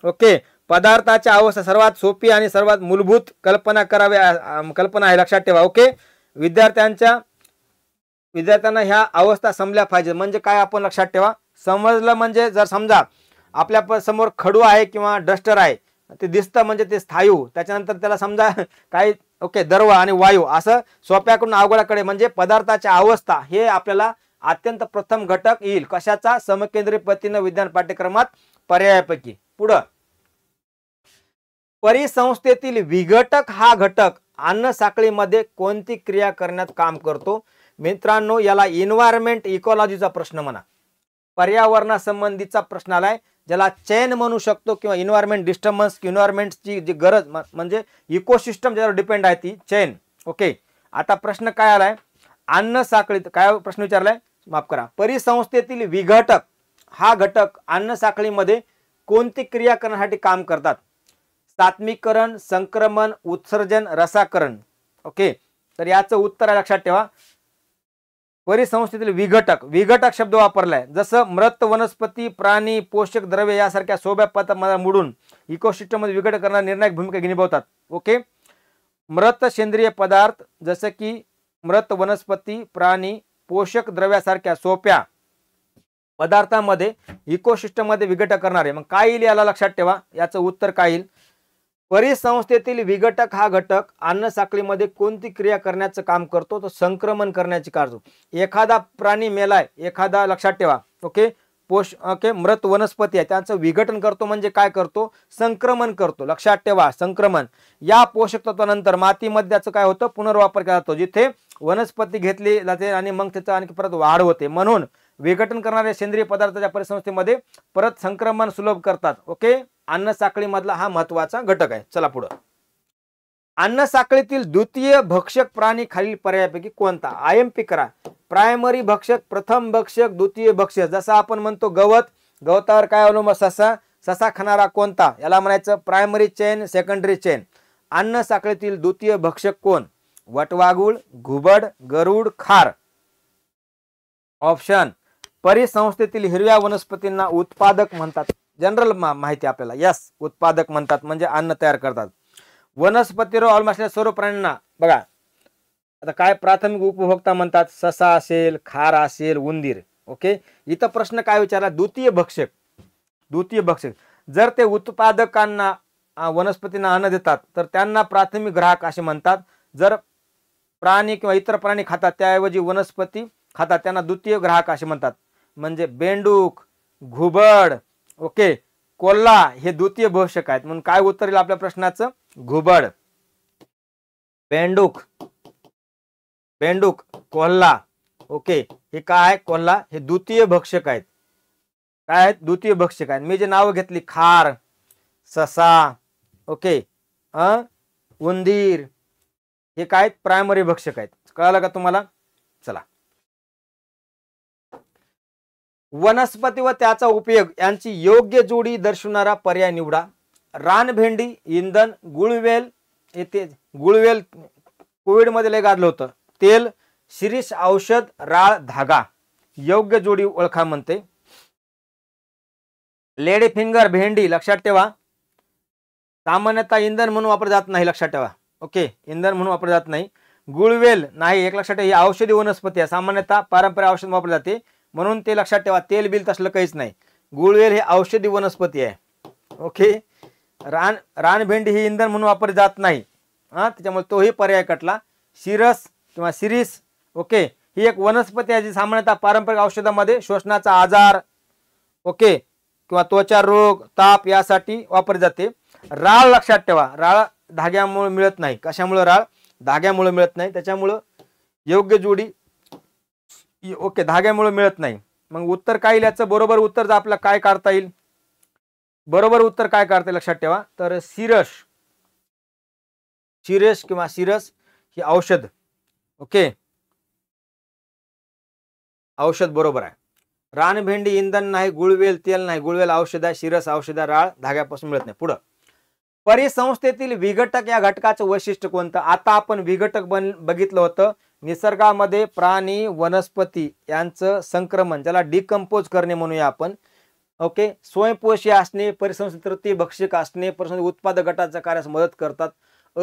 ओके पदार्थाच्या अवस्था सर्वात सोपी आणि सर्वात मूलभूत कल्पना करावी कल्पना आहे लक्षात ठेवा ओके विद्यार्थ्यांच्या विद्यार्थ्यांना ह्या अवस्था समजल्या पाहिजे म्हणजे काय आपण लक्षात ठेवा समजलं म्हणजे जर समजा आपल्या समोर खडू आहे किंवा डस्टर आहे ते दिसतं म्हणजे ते स्थायू त्याच्यानंतर त्याला समजा काही ओके दर्व आणि वायू असं सोप्याकडून अवघडाकडे म्हणजे पदार्थाच्या अवस्था हे आपल्याला अत्यंत प्रथम घटक येईल कशाचा समकेंद्रीय पतीनं विज्ञान पाठ्यक्रमात पर्यायापैकी पुढं परिसंस्थेतील विघटक हा घटक अन्न साखळीमध्ये कोणती क्रिया करण्यात काम करतो मित्रांनो याला इन्व्हायरमेंट इकॉलॉजीचा प्रश्न म्हणा पर्यावरणासंबंधीचा प्रश्न आलाय ज्याला चैन म्हणू शकतो किंवा इन्व्हायरमेंट डिस्टर्बन्स इन्व्हायरमेंटची जी गरज म्हणजे इकोसिस्टम ज्यावर डिपेंड आहे ती चैन ओके आता प्रश्न काय आलाय अन्न साखळीत काय प्रश्न विचारलाय माफ करा परिसंस्थेतील विघटक हा घटक अन्न साखळीमध्ये कोणती क्रिया करण्यासाठी काम करतात सात्मीकरण संक्रमण उत्सर्जन रसाकरण ओके तर याचं उत्तर लक्षात ठेवा परिसंस्थेतील विघटक विघटक शब्द वापरलाय जसं मृत वनस्पती प्राणी पोषक द्रव्य यासारख्या सोप्या पथामध्ये मोडून इकोसिस्टममध्ये विघट करणार निर्णायक भूमिका निभावतात ओके मृत सेंद्रिय पदार्थ जसं की मृत वनस्पती प्राणी पोषक द्रव्यासारख्या सोप्या पदार्थामध्ये इकोसिस्टममध्ये विघटक करणारे मग काय येईल याला लक्षात ठेवा याचं उत्तर काय येईल परिसंस्थेतील विघटक हा घटक अन्नसाखळीमध्ये कोणती क्रिया करण्याचं काम करतो तो संक्रमण करण्याची करतो एखादा प्राणी मेलाय एखादा लक्षात ठेवा ओके पोष ओके मृत वनस्पती आहे त्यांचं विघटन करतो म्हणजे काय करतो संक्रमण करतो लक्षात ठेवा संक्रमण या पोषक तत्वानंतर मातीमध्ये त्याचं काय होतं पुनर्वापर केला जातो जिथे वनस्पती घेतली जाते आणि मग त्याचं आणखी परत वाढ होते म्हणून विघटन करणाऱ्या सेंद्रिय पदार्थाच्या परिसंस्थेमध्ये परत संक्रमण सुलभ करतात ओके अन्न मधला हा महत्वाचा घटक आहे चला पुढं अन्न साखळीतील द्वितीय भक्षक प्राणी खालील पर्यायापैकी कोणता आयएमपी करा प्रायमरी भक्षक प्रथम भक्षक द्वितीय भक्षक जसा आपण म्हणतो गवत गवतावर काय अवलंब ससा ससा खाणारा कोणता याला म्हणायचं प्रायमरी चेन सेकंडरी चेन अन्न साखळीतील द्वितीय भक्षक कोण वटवागुळ घुबड गरुड खार ऑप्शन परिसंस्थेतील हिरव्या वनस्पतींना उत्पादक म्हणतात जनरल माहिती आपल्याला यस उत्पादक म्हणतात म्हणजे अन्न तयार करतात वनस्पती रोग ऑलमोस्ट असलेल्या सर्व प्राण्यांना बघा आता काय प्राथमिक उपभोक्ता म्हणतात ससा असेल खार असेल उंदीर ओके इथं प्रश्न काय विचारला द्वितीय भक्षक द्वितीय भक्षक जर ते उत्पादकांना वनस्पतींना अन्न देतात तर त्यांना प्राथमिक ग्राहक असे म्हणतात जर प्राणी किंवा इतर प्राणी खातात त्याऐवजी वनस्पती खातात त्यांना द्वितीय ग्राहक असे म्हणतात म्हणजे बेंडूक घुबड ओके कोल्हा हे द्वितीय भक्षक आहेत म्हणून काय उत्तर येईल आपल्या प्रश्नाचं घुबड बेंडूक बेंडूक कोल्हा ओके हे काय आहे कोल्हा हे द्वितीय भक्षक आहेत काय आहेत द्वितीय भक्षक आहेत मी जे नावं घेतली खार ससा ओके अ उंदीर हे काय आहेत प्रायमरी भक्षक आहेत कळालं का तुम्हाला चला वनस्पती व त्याचा उपयोग यांची योग्य जोडी दर्शवणारा पर्याय निवडा रानभेंडी इंधन गुळवेल येथे गुळवेल कोविडमध्ये लय गाजलं होतं तेल शिरीष औषध राळ धागा योग्य जोडी ओळखा म्हणते लेडी फिंगर भेंडी लक्षात ठेवा सामान्यतः इंधन म्हणून वापर जात नाही लक्षात ठेवा ओके इंधन म्हणून वापर जात नाही गुळवेल नाही एक लक्षात ठेवा ही औषधी वनस्पती आहे सामान्यतः पारंपरिक औषध वापरली जाते म्हणून ते लक्षात ठेवा तेल बिल तसलं काहीच नाही गुळवेल हे औषधी वनस्पती आहे ओके रान रानभेंडी ही इंधन म्हणून वापरली जात नाही हां त्याच्यामुळे तोही पर्याय कटला शिरस किंवा सिरीस ओके ही एक वनस्पती आहे जी सामान्यतः पारंपरिक औषधामध्ये शोषणाचा आजार ओके किंवा त्वचा रोग ताप यासाठी वापरली जाते राळ लक्षात ठेवा राळ धाग्यामुळे मिळत नाही कशामुळं राळ धाग्यामुळे मिळत नाही त्याच्यामुळं योग्य जोडी ओके धाग्यामुळे मिळत नाही मग उत्तर काय येईल याचं बरोबर उत्तर जर आपलं काय काढता येईल बरोबर उत्तर काय काढता येईल लक्षात ठेवा तर सिरस शिरस किंवा सिरस ही औषध ओके औषध बरोबर आहे रानभेंडी इंधन नाही गुळवेल तेल नाही गुळवेल औषध आहे शिरस औषध राळ धाग्यापासून मिळत नाही पुढं परिसंस्थेतील विघटक या घटकाचं वैशिष्ट्य कोणतं आता आपण विघटक बन बघितलं होतं निसर्गामध्ये प्राणी वनस्पती यांचं संक्रमण ज्याला डिकम्पोज करणे म्हणूया आपण ओके स्वयंपोषी असणे परिसंस्कृती भक्षिक असणे परिसं उत्पादक गटाचं कार्यास मदत करतात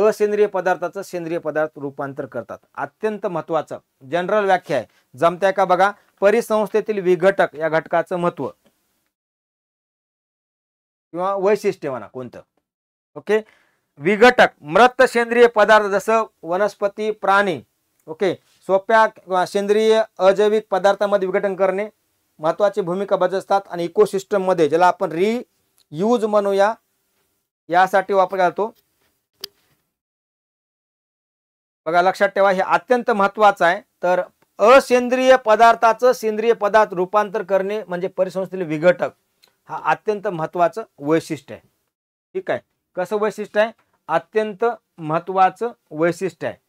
असेंद्रिय पदार्थाचं सेंद्रिय पदार्थ रूपांतर करतात अत्यंत महत्वाचं जनरल व्याख्या आहे जमत्या का बघा परिसंस्थेतील विघटक या घटकाचं महत्व किंवा वैशिष्ट्य म्हणा कोणतं ओके विघटक मृत सेंद्रिय पदार्थ जसं वनस्पती प्राणी ओके सोप्या सेंद्रिय अजैविक पदार्थामध्ये विघटन करणे महत्त्वाची भूमिका बजावतात आणि इकोसिस्टममध्ये ज्याला आपण यूज म्हणूया यासाठी वापर जातो बघा लक्षात ठेवा हे अत्यंत महत्वाचं आहे तर असेंद्रिय पदार्थाचं सेंद्रिय पदार्थ रूपांतर करणे म्हणजे परिसंस्थेतील विघटक हा अत्यंत महत्त्वाचं वैशिष्ट्य आहे ठीक आहे कसं वैशिष्ट्य आहे अत्यंत महत्त्वाचं वैशिष्ट्य आहे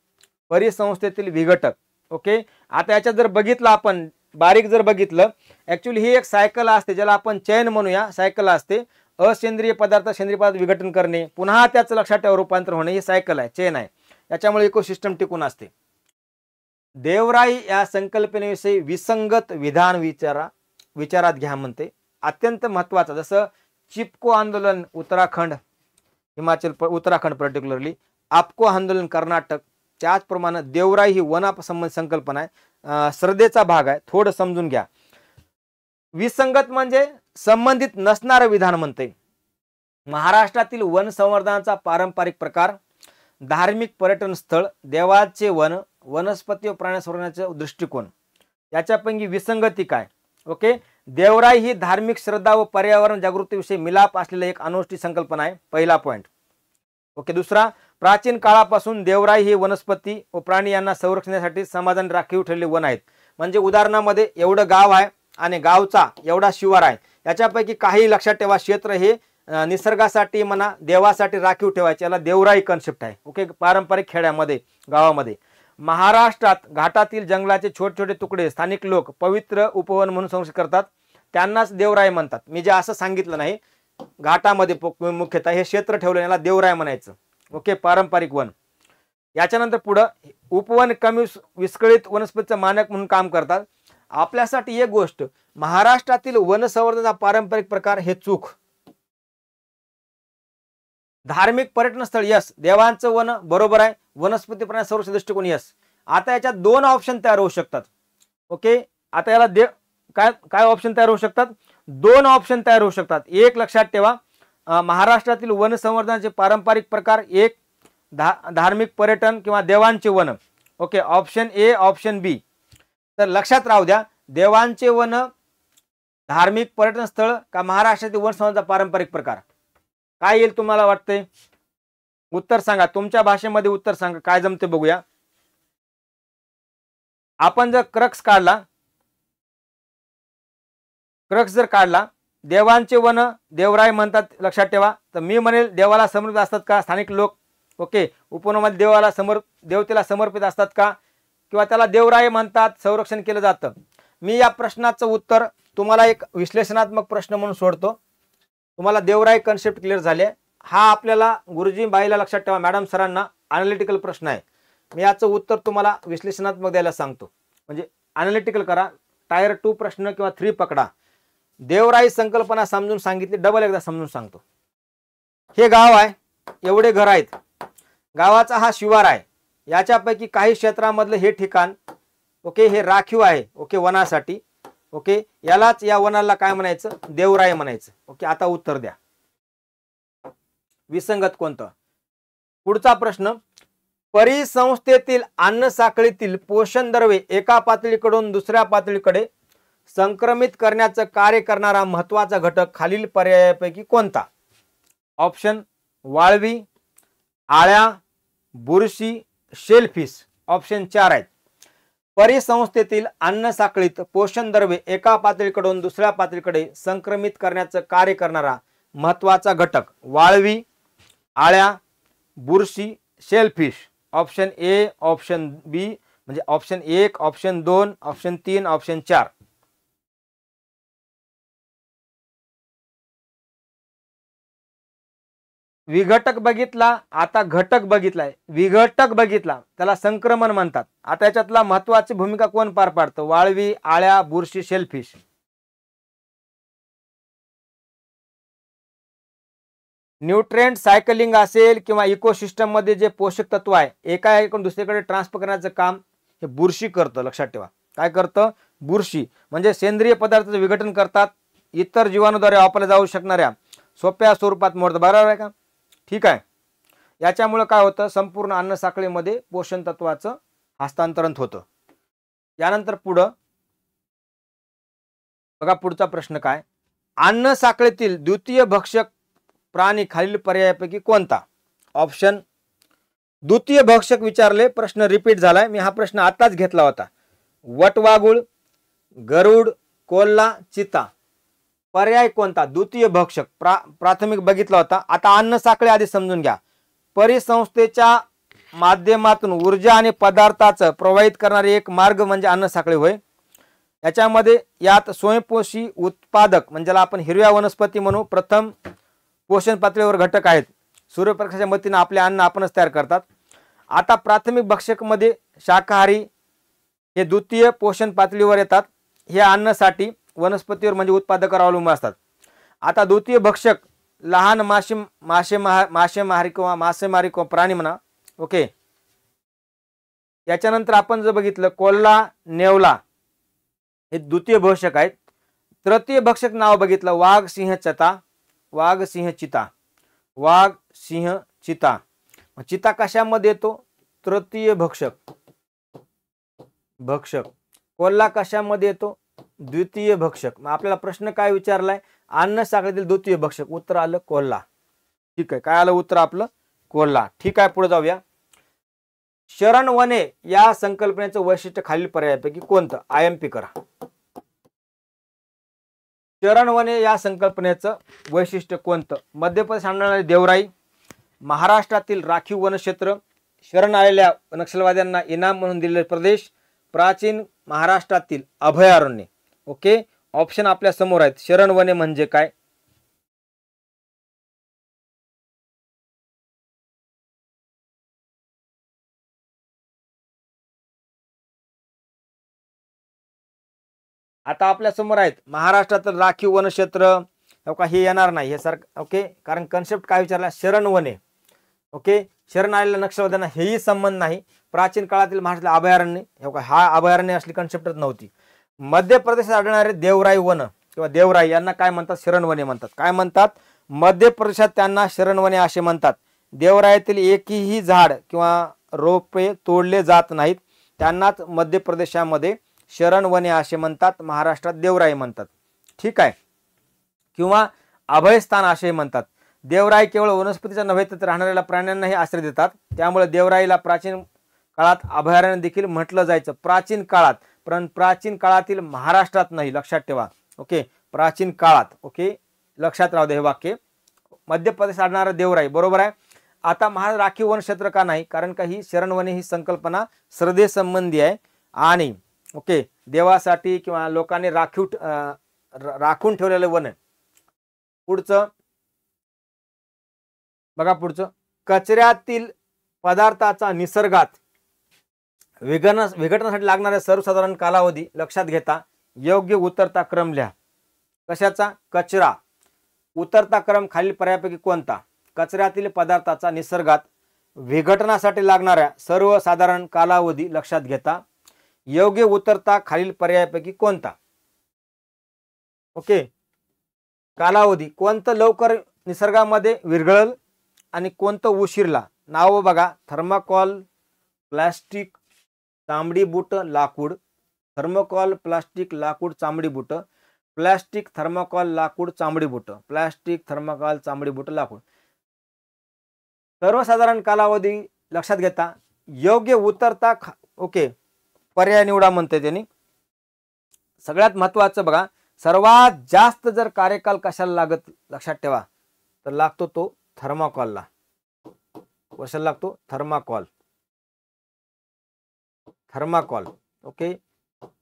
परिसंस्थेतील विघटक ओके आता याच्यात जर बघितलं आपण बारीक जर बघितलं ॲक्च्युली ही एक सायकल असते ज्याला आपण चैन म्हणूया सायकल असते असेंद्रिय पदार्थ सेंद्रिय पदार्थ विघटन करणे पुन्हा त्याचं लक्षात ठेवा रूपांतर होणे ही सायकल आहे चेन आहे याच्यामुळे इकोसिस्टम टिकून असते देवराई या संकल्पनेविषयी विसंगत विधान विचारा विचारात घ्या म्हणते अत्यंत महत्त्वाचं जसं चिपको आंदोलन उत्तराखंड हिमाचल उत्तराखंड पर्टिक्युलरली आपको आंदोलन कर्नाटक त्याचप्रमाणे देवराई ही संबंध संकल्पना आहे श्रद्धेचा भाग आहे थोडं समजून घ्या विसंगत म्हणजे संबंधित नसणारं विधान म्हणते महाराष्ट्रातील वन संवर्धनाचा पारंपरिक प्रकार धार्मिक पर्यटन स्थळ देवाचे वन वनस्पती व प्राणी दृष्टिकोन याच्यापैकी विसंगती काय ओके देवराई ही धार्मिक श्रद्धा व पर्यावरण जागृतीविषयी मिलाप असलेली एक अनोष्टी संकल्पना आहे पहिला पॉईंट ओके दुसरा प्राचीन काळापासून देवराई ही वनस्पती व प्राणी यांना संरक्षणासाठी समाधान राखीव ठेवले वन आहेत म्हणजे उदाहरणामध्ये एवढं गाव आहे आणि गावचा एवढा शिवार आहे याच्यापैकी काही लक्षात ठेवा क्षेत्र हे निसर्गासाठी म्हणा देवासाठी राखीव ठेवायचे याला देवराई कन्सेप्ट आहे ओके पारंपरिक खेड्यामध्ये गावामध्ये महाराष्ट्रात घाटातील जंगलाचे छोटे छोटे तुकडे स्थानिक लोक पवित्र उपवन म्हणून संरक्षित करतात त्यांनाच देवराई म्हणतात मी जे असं सांगितलं नाही घाटामध्ये मुख्यतः हे क्षेत्र ठेवलं याला देवराय म्हणायचं ओके पारंपरिक वन याच्यानंतर पुढं उपवन कमी विस्कळीत वनस्पतीचं मानक म्हणून काम करतात आपल्यासाठी एक गोष्ट महाराष्ट्रातील वनसंवर्धनाचा पारंपरिक प्रकार हे चूक धार्मिक पर्यटन स्थळ यस देवांचं वन बरोबर आहे वनस्पती प्राणी संरक्षण दृष्टिकोन यस आता याच्यात दोन ऑप्शन तयार होऊ शकतात ओके आता याला देव काय काय ऑप्शन तयार होऊ शकतात दोन ऑप्शन तयार होऊ शकतात एक लक्षात ठेवा महाराष्ट्रातील वन संवर्धनाचे पारंपरिक प्रकार एक धा धार्मिक पर्यटन किंवा देवांचे वन okay option A option B तर लक्षात राहू द्या देवांचे वन धार्मिक पर्यटन स्थळ का महाराष्ट्रातील वन संवर्धनाचा पारंपरिक प्रकार काय येईल तुम्हाला वाटते उत्तर सांगा तुमच्या भाषेमध्ये उत्तर सांगा काय जमते बघूया आपण जर क्रक्स काढला क्रक्स जर काढला देवांचे वन देवराय म्हणतात लक्षात ठेवा तर मी म्हणेल देवाला समर्पित असतात का स्थानिक लोक ओके उपनमध्ये देवाला समर् देवतेला समर्पित असतात का किंवा त्याला देवराय म्हणतात संरक्षण केलं जातं मी या प्रश्नाचं उत्तर तुम्हाला एक विश्लेषणात्मक प्रश्न म्हणून सोडतो तुम्हाला देवराय कन्सेप्ट क्लिअर झाले हा आपल्याला गुरुजी बाईला लक्षात ठेवा मॅडम सरांना अनालिटिकल प्रश्न आहे मी याचं उत्तर तुम्हाला विश्लेषणात्मक द्यायला सांगतो म्हणजे अनालिटिकल करा टायर टू प्रश्न किंवा थ्री पकडा देवराई संकल्पना समजून सांगितली डबल एकदा समजून सांगतो हे गाव आहे एवढे घर आहेत गावाचा हा शिवार आहे याच्यापैकी काही क्षेत्रामधलं हे ठिकाण ओके हे राखीव आहे ओके वनासाठी ओके यालाच या वनाला काय म्हणायचं देवराय म्हणायचं ओके आता उत्तर द्या विसंगत कोणतं पुढचा प्रश्न परिसंस्थेतील अन्न साखळीतील पोषण द्रव्ये एका पातळीकडून दुसऱ्या पातळीकडे संक्रमित करण्याचं कार्य करणारा महत्त्वाचा घटक खालील पर्यायापैकी कोणता ऑप्शन वाळवी आळ्या बुरशी शेलफिश ऑप्शन चार आहेत परिसंस्थेतील अन्न साखळीत पोषण द्रव्य एका पातळीकडून दुसऱ्या पातळीकडे संक्रमित करण्याचं कार्य करणारा महत्त्वाचा घटक वाळवी आळ्या बुरशी shellfish option A option B म्हणजे ऑप्शन एक ऑप्शन दोन ऑप्शन तीन ऑप्शन चार विघटक बघितला आता घटक बघितलाय विघटक बघितला त्याला संक्रमण म्हणतात आता याच्यातला महत्वाची भूमिका कोण पार पाडतं वाळवी आळ्या बुरशी शेलफिश न्यूट्रेंट सायकलिंग असेल किंवा इकोसिस्टम मध्ये जे पोषक तत्व आहे एका एकडून दुसरीकडे ट्रान्सफर करण्याचं काम हे बुरशी करतं लक्षात ठेवा काय करतं बुरशी म्हणजे सेंद्रिय पदार्थाचं विघटन करतात इतर जीवाणूद्वारे वापरल्या जाऊ शकणाऱ्या सोप्या स्वरूपात मोडत बरोबर आहे का ठीक आहे याच्यामुळं काय होतं संपूर्ण अन्नसाखळीमध्ये पोषण तत्वाचं हस्तांतरण होतं यानंतर पुढं बघा पुढचा प्रश्न काय अन्न द्वितीय भक्षक प्राणी खालील पर्यायापैकी कोणता ऑप्शन द्वितीय भक्षक विचारले प्रश्न रिपीट झालाय मी हा प्रश्न आताच घेतला होता वटवागुळ गरुड कोल्हा चिता पर्याय कोणता द्वितीय भक्षक प्रा प्राथमिक बघितला होता आता अन्न साखळी आधी समजून घ्या परिसंस्थेच्या माध्यमातून ऊर्जा आणि पदार्थाचं प्रवाहित करणारे एक मार्ग म्हणजे अन्न साखळी होय याच्यामध्ये यात स्वयंपोषी उत्पादक म्हणजे आपण हिरव्या वनस्पती म्हणू प्रथम पोषण पातळीवर घटक आहेत सूर्यप्रकाशाच्या मतीनं आपले अन्न आपणच तयार करतात आता प्राथमिक भक्षकमध्ये शाकाहारी हे द्वितीय पोषण पातळीवर येतात हे अन्नासाठी वनस्पतीवर म्हणजे उत्पादकावर अवलंबून असतात आता द्वितीय भक्षक लहान मासे मासे महा मासेमारी किंवा मासेमारी किंवा प्राणी म्हणा ओके याच्यानंतर आपण जर बघितलं कोल्हा नेवला हे द्वितीय भक्षक आहेत तृतीय भक्षक नाव बघितलं वाघ सिंह चता वाघ सिंह चिता वाघ सिंह चिता चिता कशामध्ये येतो तृतीय भक्षक भक्षक कोल्हा कशामध्ये येतो द्वितीय भक्षक मग आपल्याला प्रश्न काय विचारलाय अन्न साखळीतील द्वितीय भक्षक उत्तर आलं कोल्हा ठीक आहे काय आलं उत्तर आपलं कोल्हा ठीक आहे पुढे जाऊया शरण वने या संकल्पनेचं वैशिष्ट्य खालील पर्यायापैकी कोणतं आय एम पी करा शरण वने या संकल्पनेचं वैशिष्ट्य कोणतं मध्य प्रदेश आणणारे देवराई महाराष्ट्रातील राखीव वनक्षेत्र शरण आलेल्या नक्षलवाद्यांना इनाम म्हणून दिलेले प्रदेश प्राचीन महाराष्ट्रातील अभयारण्य ओके ऑप्शन आपल्या समोर आहेत शरण वने म्हणजे काय आता आपल्या समोर आहेत तर राखीव वनक्षेत्र हो का हे येणार नाही हे सारखं ओके कारण कन्सेप्ट काय विचारला शरण वने ओके शरण आलेल्या नक्षलवाद्यांना हेही संबंध नाही प्राचीन काळातील महाराष्ट्र अभयारण्य हो हा अभयारण्य असली कन्सेप्टच नव्हती मध्य प्रदेशात आढळणारे देवराई वन किंवा देवराई यांना काय म्हणतात शरणवने म्हणतात काय म्हणतात मध्य प्रदेशात त्यांना शरणवने असे म्हणतात देवरायातील एकही झाड किंवा रोपे तोडले जात नाहीत त्यांनाच मध्य प्रदेशामध्ये शरणवने असे म्हणतात महाराष्ट्रात देवराई म्हणतात ठीक आहे किंवा अभयस्थान असे म्हणतात देवराई केवळ वनस्पतीच्या नव्हे तर राहणाऱ्या प्राण्यांनाही आश्रय देतात त्यामुळे देवराईला प्राचीन काळात अभयारण्य देखील म्हटलं जायचं प्राचीन काळात पण प्राचीन काळातील महाराष्ट्रात नाही लक्षात ठेवा ओके प्राचीन काळात ओके लक्षात राहू दे हे वाक्य मध्य प्रदेश आणणारा देवराई बरोबर आहे आता महा राखीव वन क्षेत्र का नाही कारण का ही शरणवने ही संकल्पना श्रद्धेसंबंधी आहे आणि ओके देवासाठी किंवा लोकांनी राखीव राखून ठेवलेलं वन आहे पुढचं बघा पुढचं कचऱ्यातील पदार्थाचा निसर्गात विघटना विघटनासाठी लागणाऱ्या सर्वसाधारण कालावधी लक्षात घेता योग्य उतरता क्रम लिहा कशाचा कचरा उतरता क्रम खालील पर्यायापैकी कोणता कचऱ्यातील पदार्थाचा निसर्गात विघटनासाठी लागणाऱ्या सर्वसाधारण कालावधी लक्षात घेता योग्य उतरता खालील पर्यायापैकी कोणता ओके कालावधी कोणतं लवकर निसर्गामध्ये विरघळल आणि कोणतं उशीरला नाव बघा थर्माकॉल प्लॅस्टिक तांबडी बूट लाकूड थर्मोकॉल प्लास्टिक लाकूड चांबडी बूट प्लास्टिक थर्माकॉल लाकूड चांबडी बुट प्लास्टिक थर्माकॉल चांबडी बुट लाकूड सर्वसाधारण कालावधी लक्षात घेता योग्य उतरता खा ओके पर्याय निवडा म्हणते त्यांनी सगळ्यात महत्वाचं बघा सर्वात जास्त जर कार्यकाल कशाला लागत लक्षात ठेवा तर लागतो तो थर्माकॉलला कशाला लागतो थर्माकॉल थर्माकॉल ओके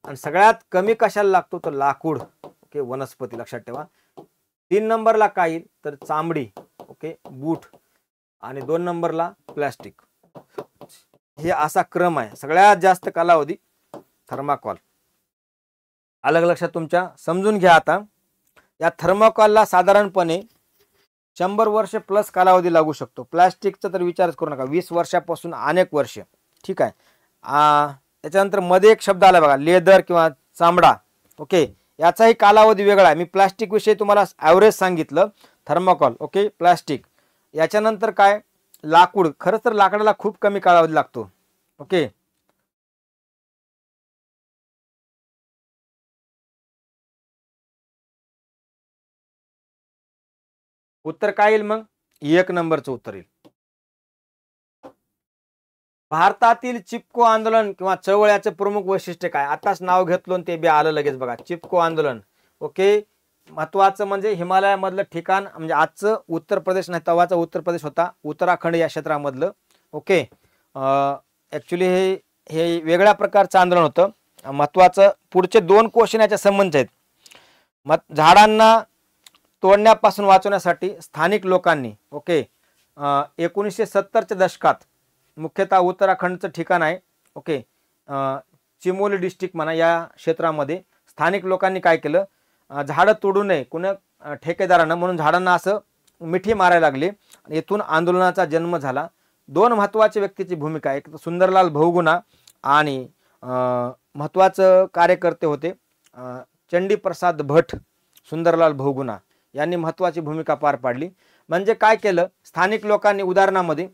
आणि सगळ्यात कमी कशाला लागतो तो लाकूड ओके वनस्पती लक्षात ठेवा तीन नंबरला काय तर चांबडी ओके बूट आणि दोन नंबरला प्लॅस्टिक हे असा क्रम आहे सगळ्यात जास्त कालावधी थर्माकोल थर्माकॉल अलग लक्षात तुमच्या समजून घ्या आता या थर्माकॉलला साधारणपणे शंभर वर्ष प्लस कालावधी लागू शकतो प्लॅस्टिकचा तर विचारच करू नका वीस वर्षापासून अनेक वर्ष ठीक आहे त्याच्यानंतर मध्ये एक शब्द आला बघा लेदर किंवा चामडा ओके याचाही कालावधी वेगळा आहे मी प्लास्टिक विषयी तुम्हाला ॲव्हरेज सांगितलं थर्मोकॉल ओके प्लास्टिक याच्यानंतर काय लाकूड खरंच तर लाकडाला खूप कमी कालावधी लागतो ओके उत्तर काय येईल मग एक नंबरचं उत्तर येईल भारतातील चिपको आंदोलन किंवा चवळ्याचं प्रमुख वैशिष्ट्य काय आताच नाव घेतलं ते बी आलं लगेच बघा चिपको आंदोलन ओके महत्वाचं म्हणजे हिमालयामधलं ठिकाण म्हणजे आजचं उत्तर प्रदेश नाही तवाचा उत्तर प्रदेश होता उत्तराखंड या क्षेत्रामधलं ओके ॲक्च्युली हे हे वेगळ्या प्रकारचं आंदोलन होतं महत्वाचं पुढचे दोन क्वेश्चन याच्या संबंध आहेत मत झाडांना तोडण्यापासून वाचवण्यासाठी स्थानिक लोकांनी ओके एकोणीसशे सत्तरच्या दशकात मुख्यतः उत्तराखंडचं ठिकाण आहे ओके चिमोली डिस्ट्रिक्ट म्हणा या क्षेत्रामध्ये स्थानिक लोकांनी काय केलं झाडं तोडू नये कुणा ठेकेदारानं म्हणून झाडांना असं मिठी मारायला लागली येथून आंदोलनाचा जन्म झाला दोन महत्त्वाच्या व्यक्तीची भूमिका एक सुंदरलाल भौगुणा आणि महत्त्वाचं कार्यकर्ते होते चंडी प्रसाद भट सुंदरलाल भौगुणा यांनी महत्त्वाची भूमिका पार पाडली म्हणजे काय केलं स्थानिक लोकांनी उदाहरणामध्ये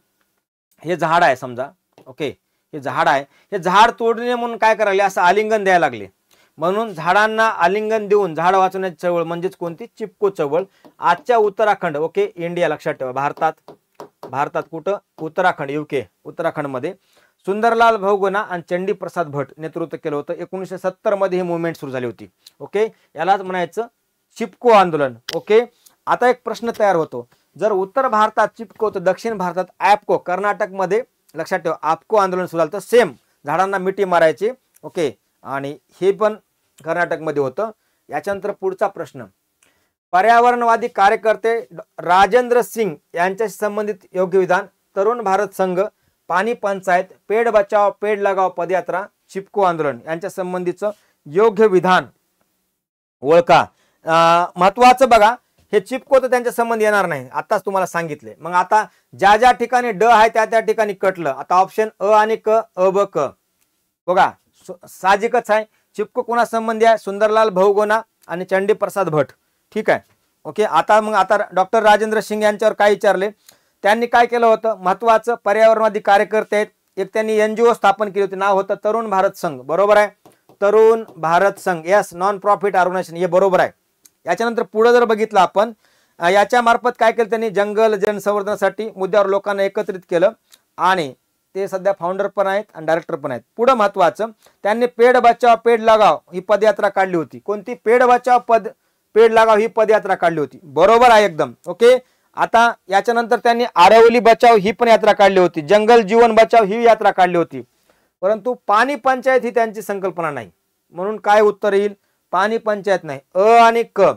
हे झाड आहे समजा ओके हे झाड आहे हे झाड तोडणे म्हणून काय करायले असं आलिंगन द्यायला लागले म्हणून झाडांना आलिंगन देऊन झाड वाचवण्याची चळवळ म्हणजेच कोणती चिपको चळवळ आजच्या उत्तराखंड ओके इंडिया लक्षात ठेवा भारतात भारतात कुठं उत्तराखंड युके उत्तराखंडमध्ये सुंदरलाल भाऊगुना आणि चंडी प्रसाद भट नेतृत्व केलं होतं एकोणीसशे सत्तर मध्ये ही मुवमेंट सुरू झाली होती ओके यालाच म्हणायचं चिपको आंदोलन ओके आता एक प्रश्न तयार होतो जर उत्तर भारतात चिपको तर दक्षिण भारतात ॲपको कर्नाटकमध्ये लक्षात ठेवा आपको आंदोलन सुरू झालं तर सेम झाडांना मिठी मारायची ओके आणि हे पण कर्नाटकमध्ये होतं याच्यानंतर पुढचा प्रश्न पर्यावरणवादी कार्यकर्ते राजेंद्र सिंग यांच्याशी संबंधित योग्य विधान तरुण भारत संघ पाणी पंचायत पेड बचाव पेड लगाव पदयात्रा चिपको आंदोलन यांच्या संबंधीचं योग्य विधान ओळखा महत्वाचं बघा हे चिपको तर त्यांच्या संबंध येणार नाही आताच तुम्हाला सांगितले मग आता ज्या ज्या ठिकाणी ड आहे त्या त्या ठिकाणी कटलं आता ऑप्शन अ आणि क अ ब क बघा साहजिकच आहे चिपको कोणा संबंधी आहे सुंदरलाल भाऊगोना आणि चंडी प्रसाद भट ठीक आहे ओके आता मग आता डॉक्टर राजेंद्र सिंग यांच्यावर काय विचारले त्यांनी काय केलं होतं महत्वाचं पर्यावरणवादी कार्यकर्ते आहेत एक त्यांनी एन जी ओ स्थापन केली होती नाव होतं तरुण भारत संघ बरोबर आहे तरुण भारत संघ यस नॉन प्रॉफिट ऑर्गनायझेशन हे बरोबर आहे याच्यानंतर पुढं जर बघितलं आपण याच्या मार्फत काय केलं त्यांनी जंगल जनसंवर्धनासाठी मुद्द्यावर लोकांना एकत्रित केलं आणि ते सध्या फाउंडर पण आहेत आणि डायरेक्टर पण आहेत पुढं महत्त्वाचं त्यांनी पेड बचाव पेड लागाव ही पदयात्रा काढली होती कोणती पेड बचाव पद पेड लागाव ही पदयात्रा काढली होती बरोबर आहे एकदम ओके आता याच्यानंतर त्यांनी आरवली बचाव ही पण यात्रा काढली होती जंगल जीवन बचाव ही यात्रा काढली होती परंतु पाणी पंचायत ही त्यांची संकल्पना नाही म्हणून काय उत्तर येईल पाणी पंचायत नाही अ आणि क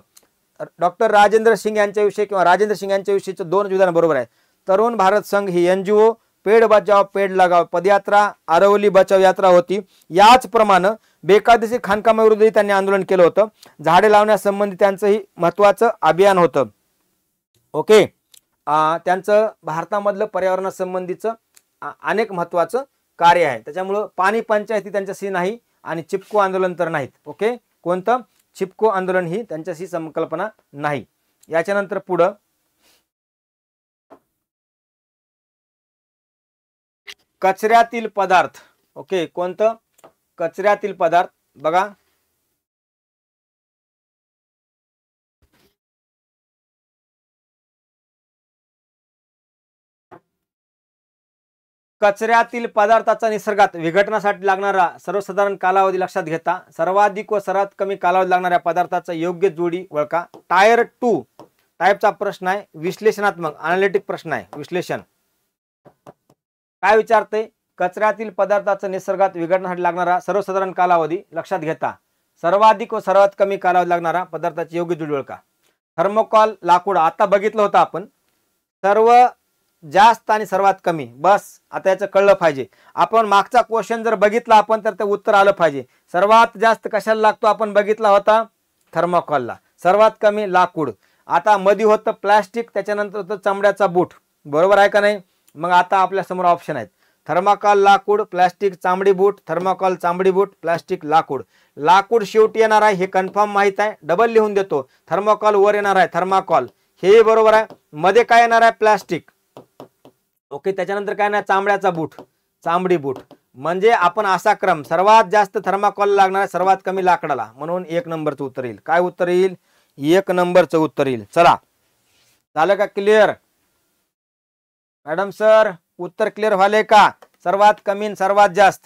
डॉक्टर राजेंद्र सिंग यांच्याविषयी किंवा राजेंद्र सिंग यांच्याविषयीचं दोन विधान बरोबर आहे तरुण भारत संघ ही एन जी ओ पेड बचाव पेड लगाव पदयात्रा आरवली बचाव यात्रा होती याचप्रमाणे बेकायदेशीर खाणकामाविरुद्धही त्यांनी आंदोलन केलं होतं झाडे लावण्यासंबंधी त्यांचंही महत्त्वाचं अभियान होतं ओके त्यांचं भारतामधलं पर्यावरणासंबंधीचं अनेक महत्त्वाचं कार्य आहे त्याच्यामुळं पाणी पंचायती त्यांच्याशी नाही आणि चिपको आंदोलन तर नाहीत ओके कोणतं चिपको आंदोलन ही त्यांच्याशी संकल्पना नाही याच्यानंतर पुढं कचऱ्यातील पदार्थ ओके कोणतं कचऱ्यातील पदार्थ बघा कचऱ्यातील पदार्थाचा निसर्गात विघटनासाठी लागणारा सर्वसाधारण कालावधी लक्षात घेता सर्वाधिक व सर्वात कमी कालावधी लागणाऱ्या पदार्थाचा योग्य जोडी ओळखा टायर टू टाईपचा प्रश्न आहे विश्लेषणात्मक अनालिटिक प्रश्न आहे विश्लेषण काय विचारते कचऱ्यातील पदार्थाचा निसर्गात विघटनासाठी लागणारा सर्वसाधारण कालावधी लक्षात घेता सर्वाधिक व सर्वात कमी कालावधी लागणारा पदार्थाची योग्य जोडी ओळखा थर्मोकॉल लाकूड आता बघितलं होतं आपण सर्व जास्त आणि सर्वात कमी बस आता याचं कळलं पाहिजे आपण मागचा क्वेश्चन जर बघितला आपण तर ते उत्तर आलं पाहिजे सर्वात जास्त कशाला लागतो आपण बघितला होता थर्माकॉलला सर्वात कमी लाकूड आता मधी होतं प्लॅस्टिक त्याच्यानंतर होतं चमड्याचा बूट बरोबर आहे का नाही मग आता आपल्यासमोर ऑप्शन आहेत थर्माकॉल लाकूड प्लॅस्टिक चांबडी बूट थर्माकॉल चांबडी बूट प्लॅस्टिक लाकूड लाकूड शेवटी येणार आहे हे कन्फर्म माहीत आहे डबल लिहून देतो थर्मोकॉल वर येणार आहे थर्माकॉल हे बरोबर आहे मध्ये काय येणार आहे प्लॅस्टिक ओके त्याच्यानंतर काय ना चांबड्याचा बूट चांबडी बूट म्हणजे आपण असा क्रम सर्वात जास्त थर्माकॉल लागणार सर्वात कमी लाकडाला म्हणून एक नंबरचं उत्तर येईल काय उत्तर येईल एक नंबरचं उत्तर येईल चला झालं का क्लिअर मॅडम सर उत्तर क्लिअर व्हाले का सर्वात कमी सर्वात जास्त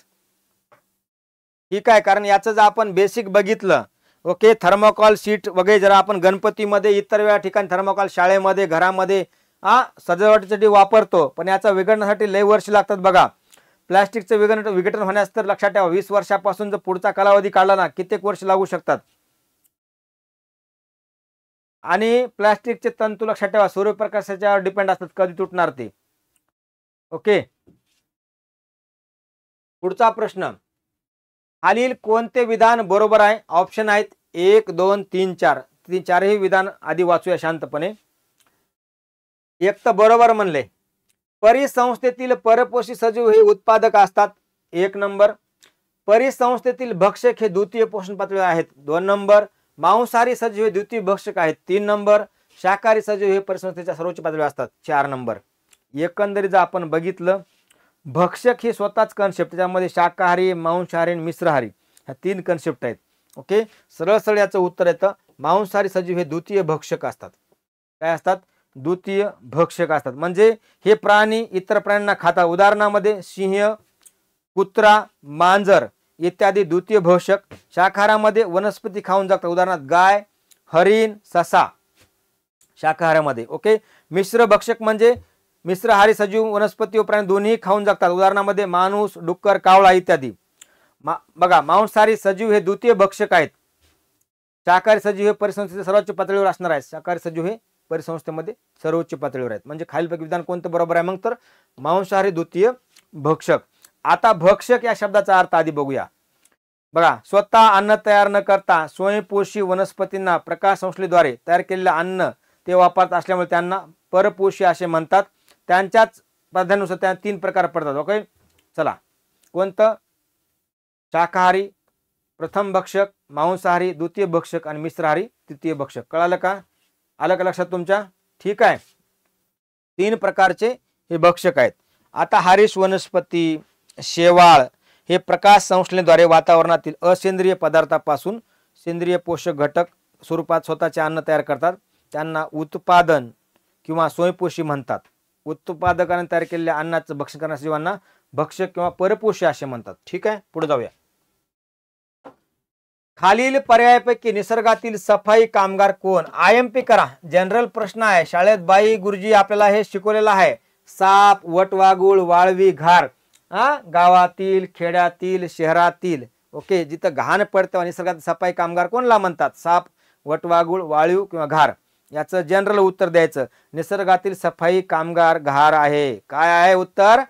ठीक आहे कारण याचं जर आपण बेसिक बघितलं ओके थर्मोकॉल शीट वगैरे जरा आपण गणपतीमध्ये इतर वेळा ठिकाणी थर्मोकॉल शाळेमध्ये घरामध्ये हा सजावटीसाठी वापरतो पण याचा विघटनासाठी लय वर्ष लागतात बघा प्लॅस्टिकचं विघटन विघटन होण्यास तर लक्षात ठेवा वीस वर्षापासून जर पुढचा कालावधी काढला ना कित्येक वर्ष लागू शकतात आणि प्लॅस्टिकचे तंतू लक्षात ठेवा सूर्यप्रकाशाच्या डिपेंड असतात कधी तुटणार ते ओके पुढचा प्रश्न खालील कोणते विधान बरोबर आहे ऑप्शन आहेत एक दोन तीन चार तीन चारही विधान आधी वाचूया शांतपणे एक तर बरोबर म्हणले परिसंस्थेतील परपोषी सजीव हे उत्पादक असतात एक नंबर परिसंस्थेतील भक्षक हे द्वितीय पोषण पातळी आहेत दोन नंबर मांसाहारी सजीव हे द्वितीय भक्षक आहेत तीन नंबर शाकाहारी सजीव हे परिसंस्थेच्या सर्वोच्च पातळी असतात चार नंबर एकंदरीत जर आपण बघितलं भक्षक हे स्वतःच कन्सेप्ट त्यामध्ये शाकाहारी मांसाहारी आणि मिश्रहारी ह्या तीन कन्सेप्ट आहेत ओके सरळ सरळ याचं उत्तर येतं मांसाहारी सजीव हे द्वितीय भक्षक असतात काय असतात द्वितीय भक्षक असतात म्हणजे हे प्राणी इतर प्राण्यांना खातात उदाहरणामध्ये सिंह कुत्रा मांजर इत्यादी द्वितीय भक्षक शाकाहारामध्ये वनस्पती खाऊन जगतात उदाहरणार्थ गाय हरिण ससा शाकाहारामध्ये ओके मिश्र भक्षक म्हणजे मिश्रहारी सजीव वनस्पती व प्राणी दोन्ही खाऊन जगतात उदाहरणामध्ये माणूस डुक्कर कावळा इत्यादी मा बघा मांसाहारी सजीव हे द्वितीय भक्षक आहेत शाकाहारी सजीव हे परिसंस्थेचे सर्वोच्च पातळीवर असणार आहे शाकाहारी सजीव हे परिसंस्थेमध्ये सर्वोच्च पातळीवर आहेत म्हणजे खालीलपैकी विधान कोणतं बरोबर आहे मग तर मांसाहारी द्वितीय भक्षक आता भक्षक या शब्दाचा अर्थ आधी बघूया बघा स्वतः अन्न तयार न करता स्वयंपोषी वनस्पतींना प्रकाश संस्थेद्वारे तयार केलेलं अन्न ते वापरत असल्यामुळे त्यांना परपोषी असे म्हणतात त्यांच्याच प्राधान्यानुसार त्या तीन प्रकार पडतात ओके चला कोणतं शाकाहारी प्रथम भक्षक मांसाहारी द्वितीय भक्षक आणि मिश्रहारी तृतीय भक्षक कळालं का आलं का लक्षात तुमच्या ठीक आहे तीन प्रकारचे हे भक्षक आहेत आता हरीश वनस्पती शेवाळ हे प्रकाश संस्थेद्वारे वातावरणातील असेंद्रिय पदार्थापासून सेंद्रिय पोषक घटक स्वरूपात स्वतःचे अन्न तयार करतात त्यांना उत्पादन किंवा स्वयंपोषी म्हणतात उत्पादकाने तयार केलेल्या अन्नाचं भक्षण करणाऱ्या जीवांना भक्षक किंवा परपोषी असे म्हणतात ठीक आहे पुढे जाऊया खालील पर्यायापैकी निसर्गातील सफाई कामगार कोण आय एम पी करा जनरल प्रश्न आहे शाळेत बाई गुरुजी आपल्याला हे शिकवलेलं आहे साप वटवागुळ वाळवी घार हा गावातील खेड्यातील शहरातील ओके जिथं घाण पडतं निसर्गात सफाई कामगार कोणला म्हणतात साप वटवागुळ वाळीव किंवा घार याचं जनरल उत्तर द्यायचं निसर्गातील सफाई कामगार घार आहे काय आहे उत्तर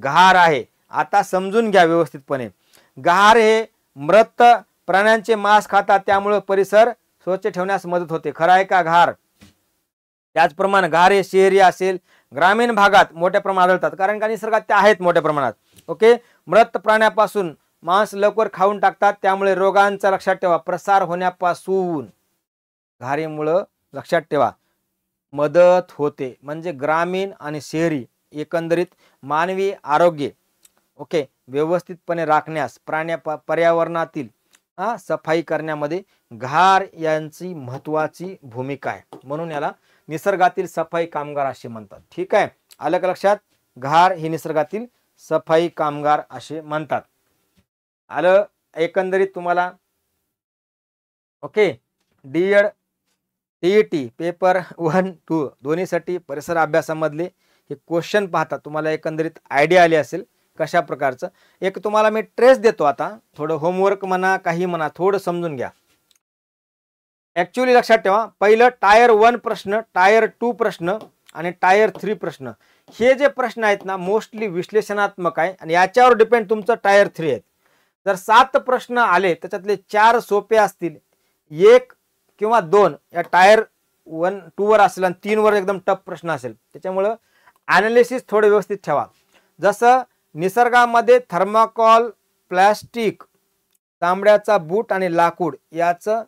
घार आहे आता समजून घ्या व्यवस्थितपणे घार हे मृत प्राण्यांचे मांस खातात त्यामुळे परिसर स्वच्छ ठेवण्यास मदत होते खरं आहे का घार त्याचप्रमाणे घारे हे शहरी असेल ग्रामीण भागात मोठ्या प्रमाणात आढळतात कारण का निसर्गात त्या आहेत मोठ्या प्रमाणात ओके मृत प्राण्यापासून मांस लवकर खाऊन टाकतात त्यामुळे रोगांचा लक्षात ठेवा प्रसार होण्यापासून घारीमुळं लक्षात ठेवा मदत होते म्हणजे ग्रामीण आणि शहरी एकंदरीत मानवी आरोग्य ओके व्यवस्थितपणे राखण्यास प्राण्या पर्यावरणातील सफाई करण्यामध्ये घार यांची महत्वाची भूमिका आहे म्हणून याला निसर्गातील सफाई कामगार असे म्हणतात ठीक आहे आलं लक्षात घार हे निसर्गातील सफाई कामगार असे म्हणतात आलं एकंदरीत तुम्हाला okay D Ed T paper one two दोन्हीसाठी परिसर अभ्यासामधले हे क्वेश्चन पाहता तुम्हाला एकंदरीत आयडिया आली असेल कशा प्रकारचं एक तुम्हाला मी ट्रेस देतो आता थोडं होमवर्क म्हणा काही म्हणा थोडं समजून घ्या ॲक्च्युली लक्षात ठेवा पहिलं टायर वन प्रश्न टायर टू प्रश्न आणि टायर थ्री प्रश्न हे जे प्रश्न आहेत ना मोस्टली विश्लेषणात्मक आहे आणि याच्यावर डिपेंड तुमचं टायर थ्री आहेत जर सात प्रश्न आले त्याच्यातले चार सोपे असतील एक किंवा दोन या टायर वन टूवर असेल आणि तीनवर एकदम टफ प्रश्न असेल त्याच्यामुळं ॲनालिसिस थोडं व्यवस्थित ठेवा जसं निसर्गामध्ये थर्माकॉल प्लॅस्टिक तांबड्याचा बूट आणि लाकूड याचं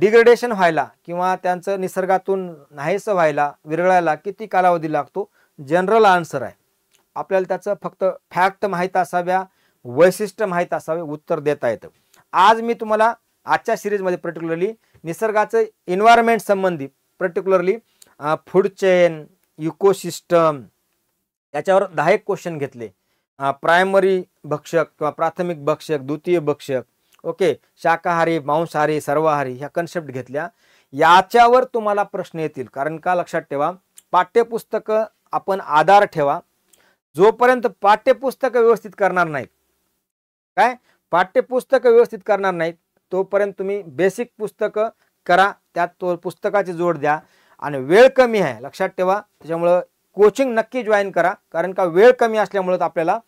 डिग्रेडेशन व्हायला किंवा त्यांचं निसर्गातून नाहीसं व्हायला विरळायला किती कालावधी लागतो जनरल आन्सर आहे आपल्याला त्याचं फक्त फॅक्ट माहीत असाव्या वैशिष्ट्य माहीत असावे उत्तर देता येतं आज मी तुम्हाला आजच्या सिरीजमध्ये पर्टिक्युलरली निसर्गाचं इन्व्हायरमेंट संबंधी पर्टिक्युलरली फूड चेन इकोसिस्टम याच्यावर दहा एक क्वेश्चन घेतले प्रायमरी भक्षक किंवा प्राथमिक भक्षक द्वितीय भक्षक ओके शाकाहारी मांसाहारी सर्वाहारी ह्या कन्सेप्ट घेतल्या याच्यावर तुम्हाला प्रश्न येतील कारण का लक्षात ठेवा पाठ्यपुस्तकं आपण आधार ठेवा जोपर्यंत पाठ्यपुस्तकं व्यवस्थित करणार नाहीत काय पाठ्यपुस्तकं व्यवस्थित करणार नाहीत तोपर्यंत तुम्ही बेसिक पुस्तकं करा त्यात तो पुस्तकाची जोड द्या आणि वेळ कमी आहे लक्षात ठेवा त्याच्यामुळं कोचिंग नक्की जॉईन करा कारण का वेळ कमी असल्यामुळं आपल्याला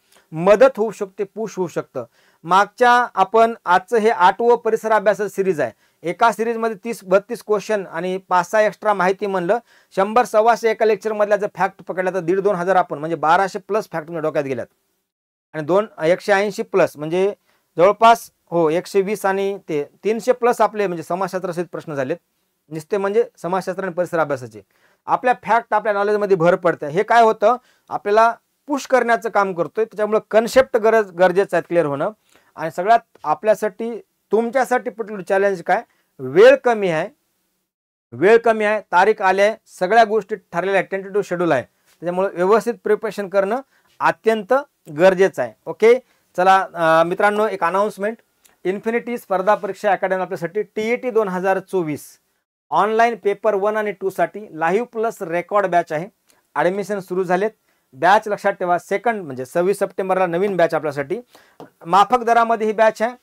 मदत होऊ शकते पुश होऊ शकतं मागच्या आपण आजचं हे आठवं परिसर अभ्यास सिरीज आहे एका सिरीजमध्ये तीस बत्तीस क्वेश्चन आणि पाच सहा एक्स्ट्रा माहिती म्हणलं शंभर सव्वाशे एका मधल्या जर फॅक्ट पकडला तर दीड दोन हजार आपण म्हणजे बाराशे प्लस फॅक्ट डोक्यात गेल्यात आणि दोन एकशे ऐंशी प्लस म्हणजे जवळपास हो एकशे वीस आणि ते तीनशे प्लस आपले म्हणजे समाजशास्त्रासहित प्रश्न झालेत निस्ते म्हणजे समाजशास्त्र आणि परिसर अभ्यासाचे आपल्या फॅक्ट आपल्या नॉलेजमध्ये भर पडते हे काय होतं आपल्याला पुश करण्याचं काम करतोय त्याच्यामुळे कन्सेप्ट गरज गरजेचं आहे क्लिअर होणं आणि सगळ्यात आपल्यासाठी तुमच्यासाठी पटलं चॅलेंज काय वेळ कमी आहे वेळ कमी आहे तारीख आली आहे सगळ्या गोष्टी ठरलेल्या आहेत टेंटेटिव्ह शेड्यूल आहे त्याच्यामुळे व्यवस्थित प्रिपरेशन करणं अत्यंत गरजेचं आहे ओके चला मित्रांनो एक अनाऊन्समेंट इन्फिनिटी स्पर्धा परीक्षा अकॅडमी आपल्यासाठी टी ई टी दोन हजार चोवीस ऑनलाईन पेपर वन आणि साठी लाईव्ह प्लस रेकॉर्ड बॅच आहे ॲडमिशन सुरू झालेत बॅच लक्षात ठेवा सेकंड म्हणजे सव्वीस सप्टेंबरला नवीन बॅच आपल्यासाठी माफक दरामध्ये ही बॅच आहे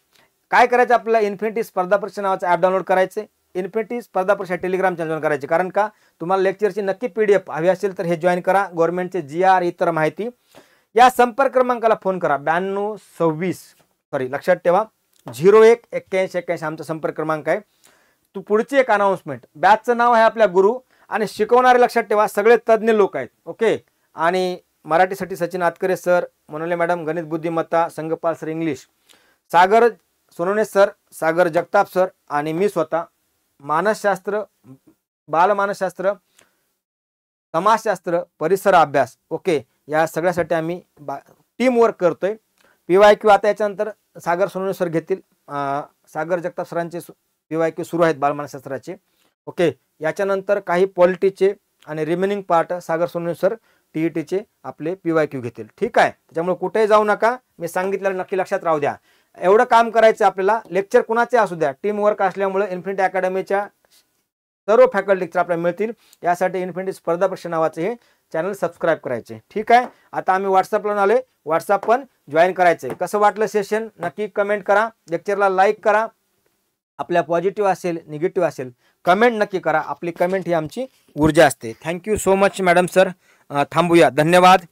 काय करायचं आपल्याला इन्फिनिटी स्पर्धा परीक्षा नावाचं ॲप डाउनलोड करायचे इन्फिनिटी स्पर्धा परीक्षा टेलिग्राम चॅनल करायचे कारण का तुम्हाला लेक्चरची नक्की पी डी एफ हवी असेल तर हे जॉईन करा गव्हर्नमेंटचे जी आर इतर माहिती या संपर्क क्रमांकाला फोन करा ब्याण्णव सव्वीस सॉरी लक्षात ठेवा झिरो एक एक्क्याऐंशी एक्क्याऐंशी आमचा संपर्क क्रमांक आहे तू पुढची एक अनाउन्समेंट बॅचचं नाव आहे आपल्या गुरु आणि शिकवणारे लक्षात ठेवा सगळे तज्ज्ञ लोक आहेत ओके आणि मराठीसाठी सचिन आतकरे सर मनोले मॅडम गणित बुद्धिमत्ता Sangpal sir English Sagar Sonawane sir Sagar Jagtap sir आणि मी स्वतः मानसशास्त्र बालमानसशास्त्र समाजशास्त्र परिसर अभ्यास ओके या सगळ्यासाठी आम्ही बा वर्क करतोय पी वाय क्यू आता याच्यानंतर सागर सोनवणे सर घेतील सागर जगताप सरांचे क्यू सुरू आहेत बालमानसशास्त्राचे ओके याच्यानंतर काही पॉलिटीचे आणि remaining part Sagar Sonawane sir T टीचे आपले क्यू घेतील ठीक आहे त्याच्यामुळे कुठेही जाऊ नका मी सांगितलेलं नक्की लक्षात राहू द्या एवढं काम करायचं आपल्याला लेक्चर कुणाचे असू द्या टीम वर्क असल्यामुळे इन्फिनिटी अकॅडमीच्या सर्व फॅकल्टी लेक्चर आपल्याला मिळतील यासाठी इन्फिनिटी स्पर्धा प्रश्न नावाचे हे चॅनल सबस्क्राईब करायचे ठीक आहे आता आम्ही व्हॉट्सअपला आले व्हॉट्सअप पण जॉईन करायचे कसं वाटलं सेशन नक्की कमेंट करा लेक्चरला लाईक करा आपल्या पॉझिटिव्ह असेल निगेटिव्ह असेल कमेंट नक्की करा आपली कमेंट ही आमची ऊर्जा असते thank you so much madam sir थांबूया धन्यवाद